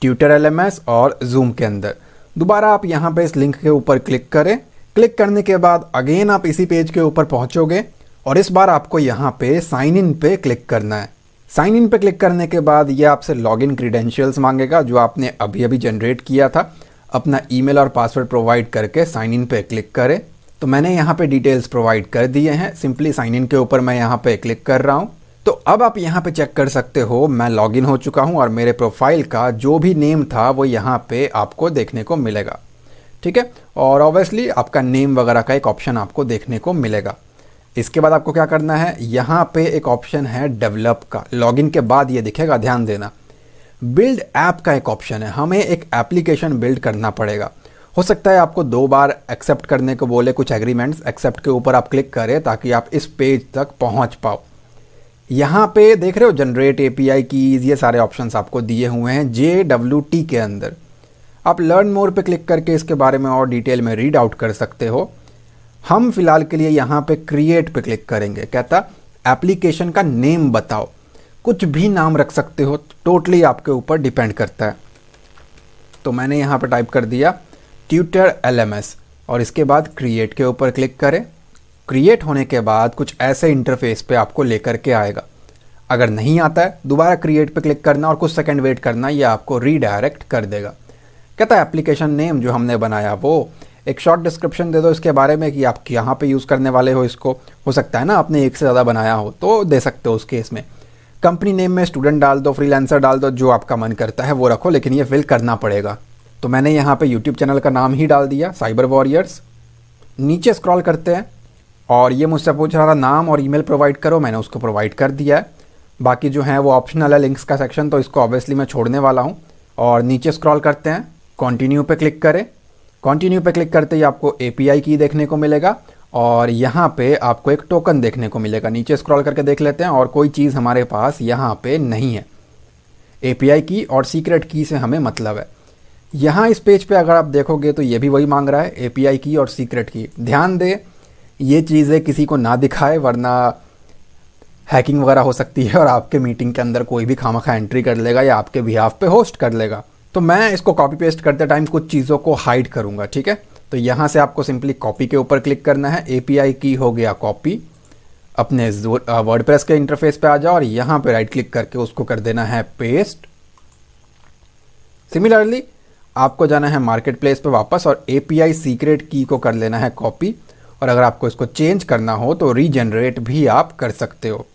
ट्यूटर एलएमएस और जूम के अंदर दोबारा आप यहाँ पे इस लिंक के ऊपर क्लिक करें क्लिक करने के बाद अगेन आप इसी पेज के ऊपर पहुँचोगे और इस बार आपको यहाँ पे साइन इन पे क्लिक करना है साइन इन पे क्लिक करने के बाद ये आपसे लॉग इन क्रीडेंशियल्स मांगेगा जो आपने अभी अभी जनरेट किया था अपना ईमेल और पासवर्ड प्रोवाइड करके साइन इन पे क्लिक करें तो मैंने यहाँ पे डिटेल्स प्रोवाइड कर दिए हैं सिंपली साइन इन के ऊपर मैं यहाँ पे क्लिक कर रहा हूँ तो अब आप यहाँ पे चेक कर सकते हो मैं लॉग हो चुका हूँ और मेरे प्रोफाइल का जो भी नेम था वो यहाँ पे आपको देखने को मिलेगा ठीक है और ऑब्वियसली आपका नेम वगैरह का एक ऑप्शन आपको देखने को मिलेगा इसके बाद आपको क्या करना है यहाँ पे एक ऑप्शन है डेवलप का लॉगिन के बाद ये दिखेगा ध्यान देना बिल्ड ऐप का एक ऑप्शन है हमें एक एप्लीकेशन बिल्ड करना पड़ेगा हो सकता है आपको दो बार एक्सेप्ट करने को बोले कुछ एग्रीमेंट्स एक्सेप्ट के ऊपर आप क्लिक करें ताकि आप इस पेज तक पहुंच पाओ यहाँ पे देख रहे हो generate A P I keys ये सारे ऑप्शन आपको दिए हुए हैं जे डब्ल्यू टी के अंदर आप लर्न मोर पे क्लिक करके इसके बारे में और डिटेल में रीड आउट कर सकते हो हम फिलहाल के लिए यहाँ पे क्रिएट पे क्लिक करेंगे कहता एप्लीकेशन का नेम बताओ कुछ भी नाम रख सकते हो टोटली आपके ऊपर डिपेंड करता है तो मैंने यहाँ पर टाइप कर दिया ट्यूटर एल और इसके बाद क्रिएट के ऊपर क्लिक करें क्रिएट होने के बाद कुछ ऐसे इंटरफेस पे आपको लेकर के आएगा अगर नहीं आता है दोबारा क्रिएट पे क्लिक करना और कुछ सेकंड वेट करना ये आपको रीडायरेक्ट कर देगा कहता है एप्लीकेशन नेम जो हमने बनाया वो एक शॉर्ट डिस्क्रिप्शन दे दो इसके बारे में कि आप यहाँ पे यूज़ करने वाले हो इसको हो सकता है ना आपने एक से ज़्यादा बनाया हो तो दे सकते हो उस केस में कंपनी नेम में स्टूडेंट डाल दो फ्रीलांसर डाल दो जो आपका मन करता है वो रखो लेकिन ये फिल करना पड़ेगा तो मैंने यहाँ पे यूट्यूब चैनल का नाम ही डाल दिया साइबर वॉरियर्स नीचे स्क्रॉल करते हैं और ये मुझसे पूछ रहा था नाम और ईमेल प्रोवाइड करो मैंने उसको प्रोवाइड कर दिया है बाकी जो है वो ऑप्शनल है लिंक्स का सेक्शन तो इसको ऑब्वियसली मैं छोड़ने वाला हूँ और नीचे स्क्रॉल करते हैं कॉन्टिन्यू पे क्लिक करें कॉन्टिन्यू पे क्लिक करते ही आपको ए की देखने को मिलेगा और यहाँ पे आपको एक टोकन देखने को मिलेगा नीचे स्क्रॉल करके देख लेते हैं और कोई चीज़ हमारे पास यहाँ पे नहीं है ए की और सीक्रेट की से हमें मतलब है यहाँ इस पेज पे अगर आप देखोगे तो ये भी वही मांग रहा है एपीआई की और सीक्रेट की ध्यान दें ये चीज़ें किसी को ना दिखाए वरना हैकिंग वगैरह हो सकती है और आपके मीटिंग के अंदर कोई भी खामा खा एंट्री कर लेगा या आपके बिहाफ पे होस्ट कर लेगा तो मैं इसको कॉपी पेस्ट करते टाइम कुछ चीज़ों को हाइड करूंगा ठीक है तो यहाँ से आपको सिंपली कॉपी के ऊपर क्लिक करना है ए की हो गया कॉपी अपने वर्ड के इंटरफेस पे आ जाओ और यहाँ पे राइट क्लिक करके उसको कर देना है पेस्ट सिमिलरली आपको जाना है मार्केट प्लेस पर वापस और ए सीक्रेट की को कर लेना है कॉपी और अगर आपको इसको चेंज करना हो तो रीजनरेट भी आप कर सकते हो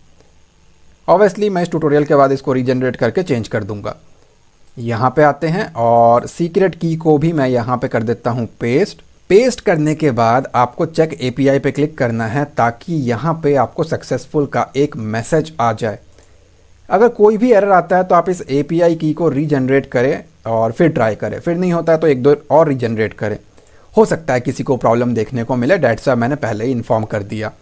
ऑब्वियसली मैं इस ट्यूटोरियल के बाद इसको रीजनरेट करके चेंज कर दूंगा यहाँ पे आते हैं और सीक्रेट की को भी मैं यहाँ पे कर देता हूँ पेस्ट पेस्ट करने के बाद आपको चेक एपीआई पे क्लिक करना है ताकि यहाँ पे आपको सक्सेसफुल का एक मैसेज आ जाए अगर कोई भी एरर आता है तो आप इस ए की को रीजनरेट करें और फिर ट्राई करें फिर नहीं होता है तो एक दो और रीजनरेट करें हो सकता है किसी को प्रॉब्लम देखने को मिले डेट साहब मैंने पहले ही इन्फॉर्म कर दिया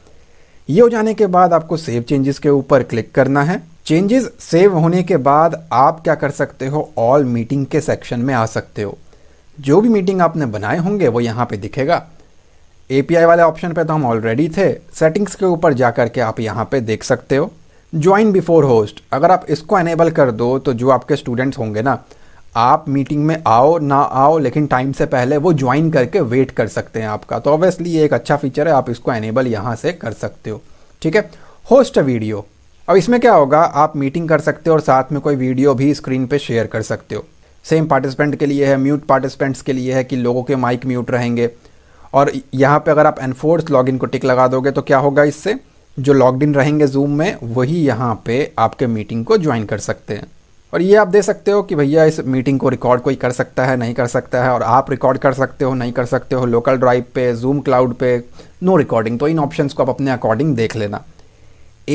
ये हो जाने के बाद आपको सेव चेंजेस के ऊपर क्लिक करना है चेंजेस सेव होने के बाद आप क्या कर सकते हो ऑल मीटिंग के सेक्शन में आ सकते हो जो भी मीटिंग आपने बनाए होंगे वो यहाँ पे दिखेगा एपीआई वाले ऑप्शन पे तो हम ऑलरेडी थे सेटिंग्स के ऊपर जा कर के आप यहाँ पे देख सकते हो ज्वाइन बिफोर होस्ट अगर आप इसको एनेबल कर दो तो जो आपके स्टूडेंट्स होंगे ना आप मीटिंग में आओ ना आओ लेकिन टाइम से पहले वो ज्वाइन करके वेट कर सकते हैं आपका तो ऑब्वियसली ये एक अच्छा फीचर है आप इसको एनेबल यहाँ से कर सकते हो ठीक है होस्ट वीडियो अब इसमें क्या होगा आप मीटिंग कर सकते हो और साथ में कोई वीडियो भी स्क्रीन पे शेयर कर सकते हो सेम पार्टिसिपेंट के लिए है म्यूट पार्टिसिपेंट्स के लिए है कि लोगों के माइक म्यूट रहेंगे और यहाँ पे अगर आप एनफोर्स लॉगिन को टिक लगा दोगे तो क्या होगा इससे जो लॉग्ड इन रहेंगे जूम में वही यहाँ पे आपके मीटिंग को ज्वाइन कर सकते हैं और ये आप दे सकते हो कि भैया इस मीटिंग को रिकॉर्ड कोई कर सकता है नहीं कर सकता है और आप रिकॉर्ड कर सकते हो नहीं कर सकते हो लोकल ड्राइव पे जूम क्लाउड पे नो रिकॉर्डिंग तो इन ऑप्शंस को आप अपने अकॉर्डिंग देख लेना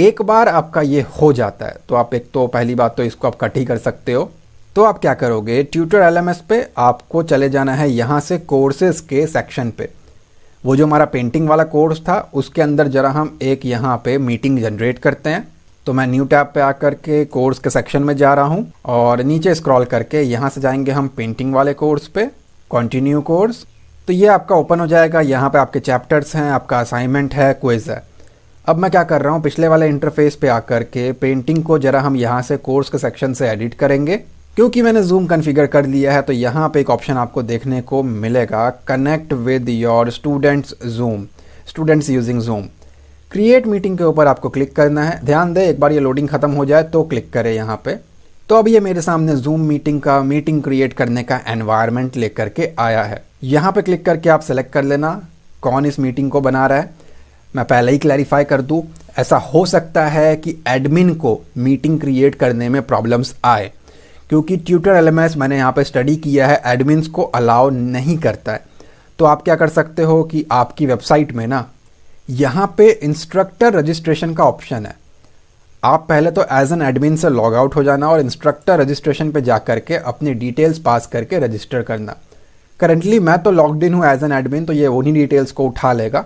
एक बार आपका ये हो जाता है तो आप एक तो पहली बात तो इसको आप कट ही कर सकते हो तो आप क्या करोगे ट्यूटर एल पे आपको चले जाना है यहाँ से कोर्सेज के सेक्शन पे वो जो हमारा पेंटिंग वाला कोर्स था उसके अंदर ज़रा हम एक यहाँ पे मीटिंग जनरेट करते हैं तो मैं न्यू टैब पे आकर के कोर्स के सेक्शन में जा रहा हूँ और नीचे स्क्रॉल करके यहाँ से जाएंगे हम पेंटिंग वाले कोर्स पे कंटिन्यू कोर्स तो ये आपका ओपन हो जाएगा यहाँ पे आपके चैप्टर्स हैं आपका असाइनमेंट है क्विज़ है अब मैं क्या कर रहा हूँ पिछले वाले इंटरफेस पे आकर के पेंटिंग को ज़रा हम यहाँ से कोर्स के सेक्शन से एडिट करेंगे क्योंकि मैंने जूम कन्फिगर कर लिया है तो यहाँ पे एक ऑप्शन आपको देखने को मिलेगा connect with your students Zoom students using Zoom create meeting के ऊपर आपको क्लिक करना है ध्यान दें एक बार ये लोडिंग खत्म हो जाए तो क्लिक करें यहाँ पे तो अब ये मेरे सामने जूम मीटिंग का मीटिंग क्रिएट करने का एनवायरमेंट लेकर के आया है यहाँ पे क्लिक करके आप सेलेक्ट कर लेना कौन इस मीटिंग को बना रहा है मैं पहले ही क्लैरिफाई कर दूँ ऐसा हो सकता है कि एडमिन को मीटिंग क्रिएट करने में प्रॉब्लम्स आए क्योंकि ट्यूटर एल मैंने यहाँ पर स्टडी किया है एडमिन्स को अलाउ नहीं करता है तो आप क्या कर सकते हो कि आपकी वेबसाइट में ना यहाँ पे इंस्ट्रक्टर रजिस्ट्रेशन का ऑप्शन है आप पहले तो एज एन एडमिन से लॉग आउट हो जाना और इंस्ट्रक्टर रजिस्ट्रेशन पे जा करके अपनी डिटेल्स पास करके रजिस्टर करना करंटली मैं तो लॉग्ड इन हूँ एज एन एडमिन तो ये उन्हीं डिटेल्स को उठा लेगा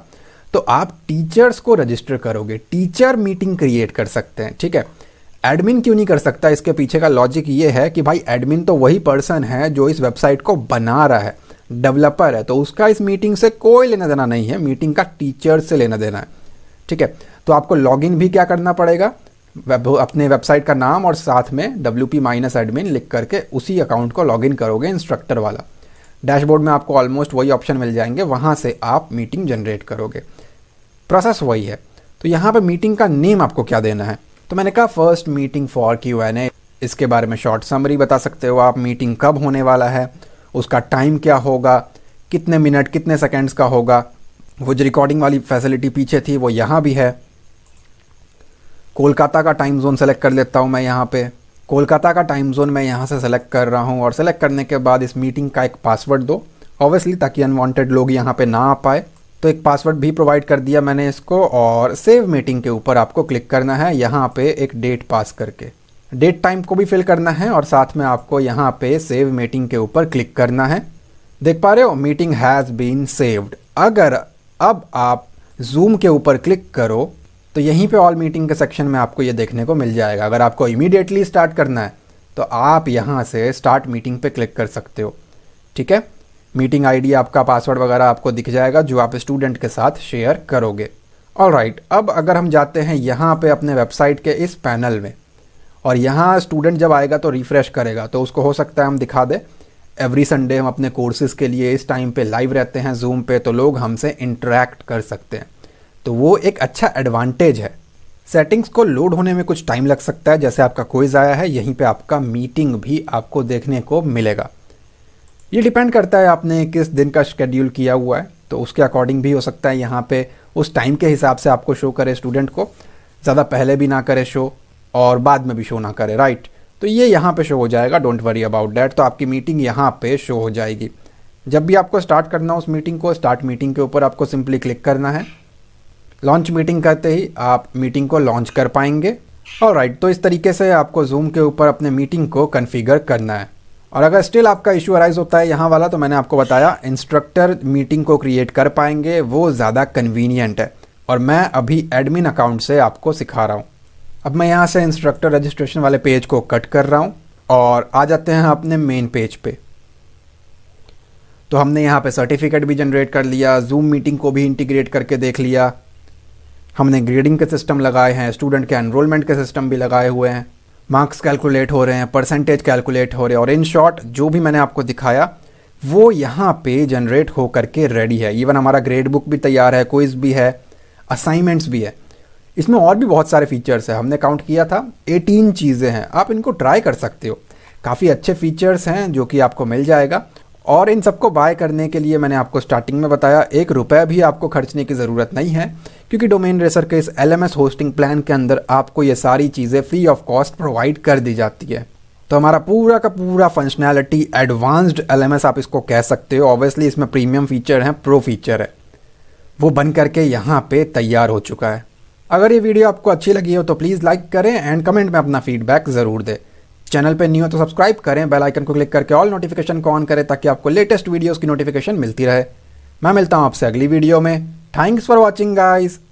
तो आप टीचर्स को रजिस्टर करोगे टीचर मीटिंग क्रिएट कर सकते हैं ठीक है एडमिन क्यों नहीं कर सकता इसके पीछे का लॉजिक ये है कि भाई एडमिन तो वही पर्सन है जो इस वेबसाइट को बना रहा है डेवलपर है तो उसका इस मीटिंग से कोई लेना देना नहीं है मीटिंग का टीचर से लेना देना है ठीक है तो आपको लॉगिन भी क्या करना पड़ेगा वेब अपने वेबसाइट का नाम और साथ में डब्ल्यू पी माइनस एडमिन लिख करके उसी अकाउंट को लॉगिन करोगे इंस्ट्रक्टर वाला डैशबोर्ड में आपको ऑलमोस्ट वही ऑप्शन मिल जाएंगे वहाँ से आप मीटिंग जनरेट करोगे प्रोसेस वही है तो यहाँ पर मीटिंग का नेम आपको क्या देना है तो मैंने कहा first meeting for Q and A इसके बारे में शॉर्ट समरी बता सकते हो आप मीटिंग कब होने वाला है उसका टाइम क्या होगा कितने मिनट कितने सेकेंड्स का होगा वो जो रिकॉर्डिंग वाली फैसिलिटी पीछे थी वो यहाँ भी है कोलकाता का टाइम जोन सेलेक्ट कर लेता हूँ मैं यहाँ पे कोलकाता का टाइम जोन मैं यहाँ से सेलेक्ट कर रहा हूँ और सेलेक्ट करने के बाद इस मीटिंग का एक पासवर्ड दो ऑब्वियसली ताकि अनवांटेड लोग यहाँ पे ना आ पाए तो एक पासवर्ड भी प्रोवाइड कर दिया मैंने इसको और सेव मीटिंग के ऊपर आपको क्लिक करना है यहाँ पे एक डेट पास करके डेट टाइम को भी फिल करना है और साथ में आपको यहाँ पे सेव मीटिंग के ऊपर क्लिक करना है देख पा रहे हो मीटिंग हैज़ बीन सेव्ड अगर अब आप जूम के ऊपर क्लिक करो तो यहीं पे ऑल मीटिंग के सेक्शन में आपको ये देखने को मिल जाएगा अगर आपको इमीडिएटली स्टार्ट करना है तो आप यहाँ से स्टार्ट मीटिंग पे क्लिक कर सकते हो ठीक है मीटिंग आईडी आपका पासवर्ड वगैरह आपको दिख जाएगा जो आप स्टूडेंट के साथ शेयर करोगे और राइट अब अगर हम जाते हैं यहाँ पे अपने वेबसाइट के इस पैनल में और यहाँ स्टूडेंट जब आएगा तो रिफ़्रेश करेगा तो उसको हो सकता है हम दिखा दें एवरी संडे हम अपने कोर्सेज़ के लिए इस टाइम पे लाइव रहते हैं जूम पे तो लोग हमसे इंटरेक्ट कर सकते हैं तो वो एक अच्छा एडवांटेज है सेटिंग्स को लोड होने में कुछ टाइम लग सकता है जैसे आपका कोई आया है यहीं पे आपका मीटिंग भी आपको देखने को मिलेगा ये डिपेंड करता है आपने किस दिन का शेड्यूल किया हुआ है तो उसके अकॉर्डिंग भी हो सकता है यहाँ पे उस टाइम के हिसाब से आपको शो करे स्टूडेंट को ज़्यादा पहले भी ना करे शो और बाद में भी शो ना करे राइट तो ये यहाँ पे शो हो जाएगा डोंट वरी अबाउट डैट तो आपकी मीटिंग यहाँ पे शो हो जाएगी जब भी आपको स्टार्ट करना हो उस मीटिंग को स्टार्ट मीटिंग के ऊपर आपको सिंपली क्लिक करना है लॉन्च मीटिंग करते ही आप मीटिंग को लॉन्च कर पाएंगे और राइट तो इस तरीके से आपको जूम के ऊपर अपने मीटिंग को कन्फिगर करना है और अगर स्टिल आपका इशू अराइज होता है यहाँ वाला तो मैंने आपको बताया इंस्ट्रक्टर मीटिंग को क्रिएट कर पाएंगे वो ज़्यादा कन्वीनियंट है और मैं अभी एडमिन अकाउंट से आपको सिखा रहा हूँ अब मैं यहाँ से इंस्ट्रक्टर रजिस्ट्रेशन वाले पेज को कट कर रहा हूँ और आ जाते हैं अपने मेन पेज पे तो हमने यहाँ पे सर्टिफिकेट भी जनरेट कर लिया जूम मीटिंग को भी इंटीग्रेट करके देख लिया हमने ग्रेडिंग के सिस्टम लगाए हैं स्टूडेंट के एनरोलमेंट के सिस्टम भी लगाए हुए हैं मार्क्स कैलकुलेट हो रहे हैं परसेंटेज कैलकुलेट हो रहे हैं और इन शॉर्ट जो भी मैंने आपको दिखाया वो यहाँ पे जनरेट हो करके रेडी है इवन हमारा ग्रेड बुक भी तैयार है क्विज भी है असाइनमेंट्स भी है इसमें और भी बहुत सारे फीचर्स हैं हमने काउंट किया था 18 चीज़ें हैं आप इनको ट्राई कर सकते हो काफ़ी अच्छे फीचर्स हैं जो कि आपको मिल जाएगा और इन सबको बाय करने के लिए मैंने आपको स्टार्टिंग में बताया एक रुपया भी आपको खर्चने की ज़रूरत नहीं है क्योंकि डोमेन रेसर के इस एल होस्टिंग प्लान के अंदर आपको ये सारी चीज़ें फ्री ऑफ कॉस्ट प्रोवाइड कर दी जाती है तो हमारा पूरा का पूरा फंक्शनैलिटी एडवांस्ड एल आप इसको कह सकते हो ऑब्वियसली इसमें प्रीमियम फीचर हैं प्रो फीचर है वो बन करके यहाँ पे तैयार हो चुका है अगर ये वीडियो आपको अच्छी लगी हो तो प्लीज़ लाइक करें एंड कमेंट में अपना फीडबैक ज़रूर दें चैनल पर न्यू हो तो सब्सक्राइब करें बेल आइकन को क्लिक करके ऑल नोटिफिकेशन को ऑन करें ताकि आपको लेटेस्ट वीडियोस की नोटिफिकेशन मिलती रहे मैं मिलता हूं आपसे अगली वीडियो में थैंक्स फॉर वॉचिंग गाइज़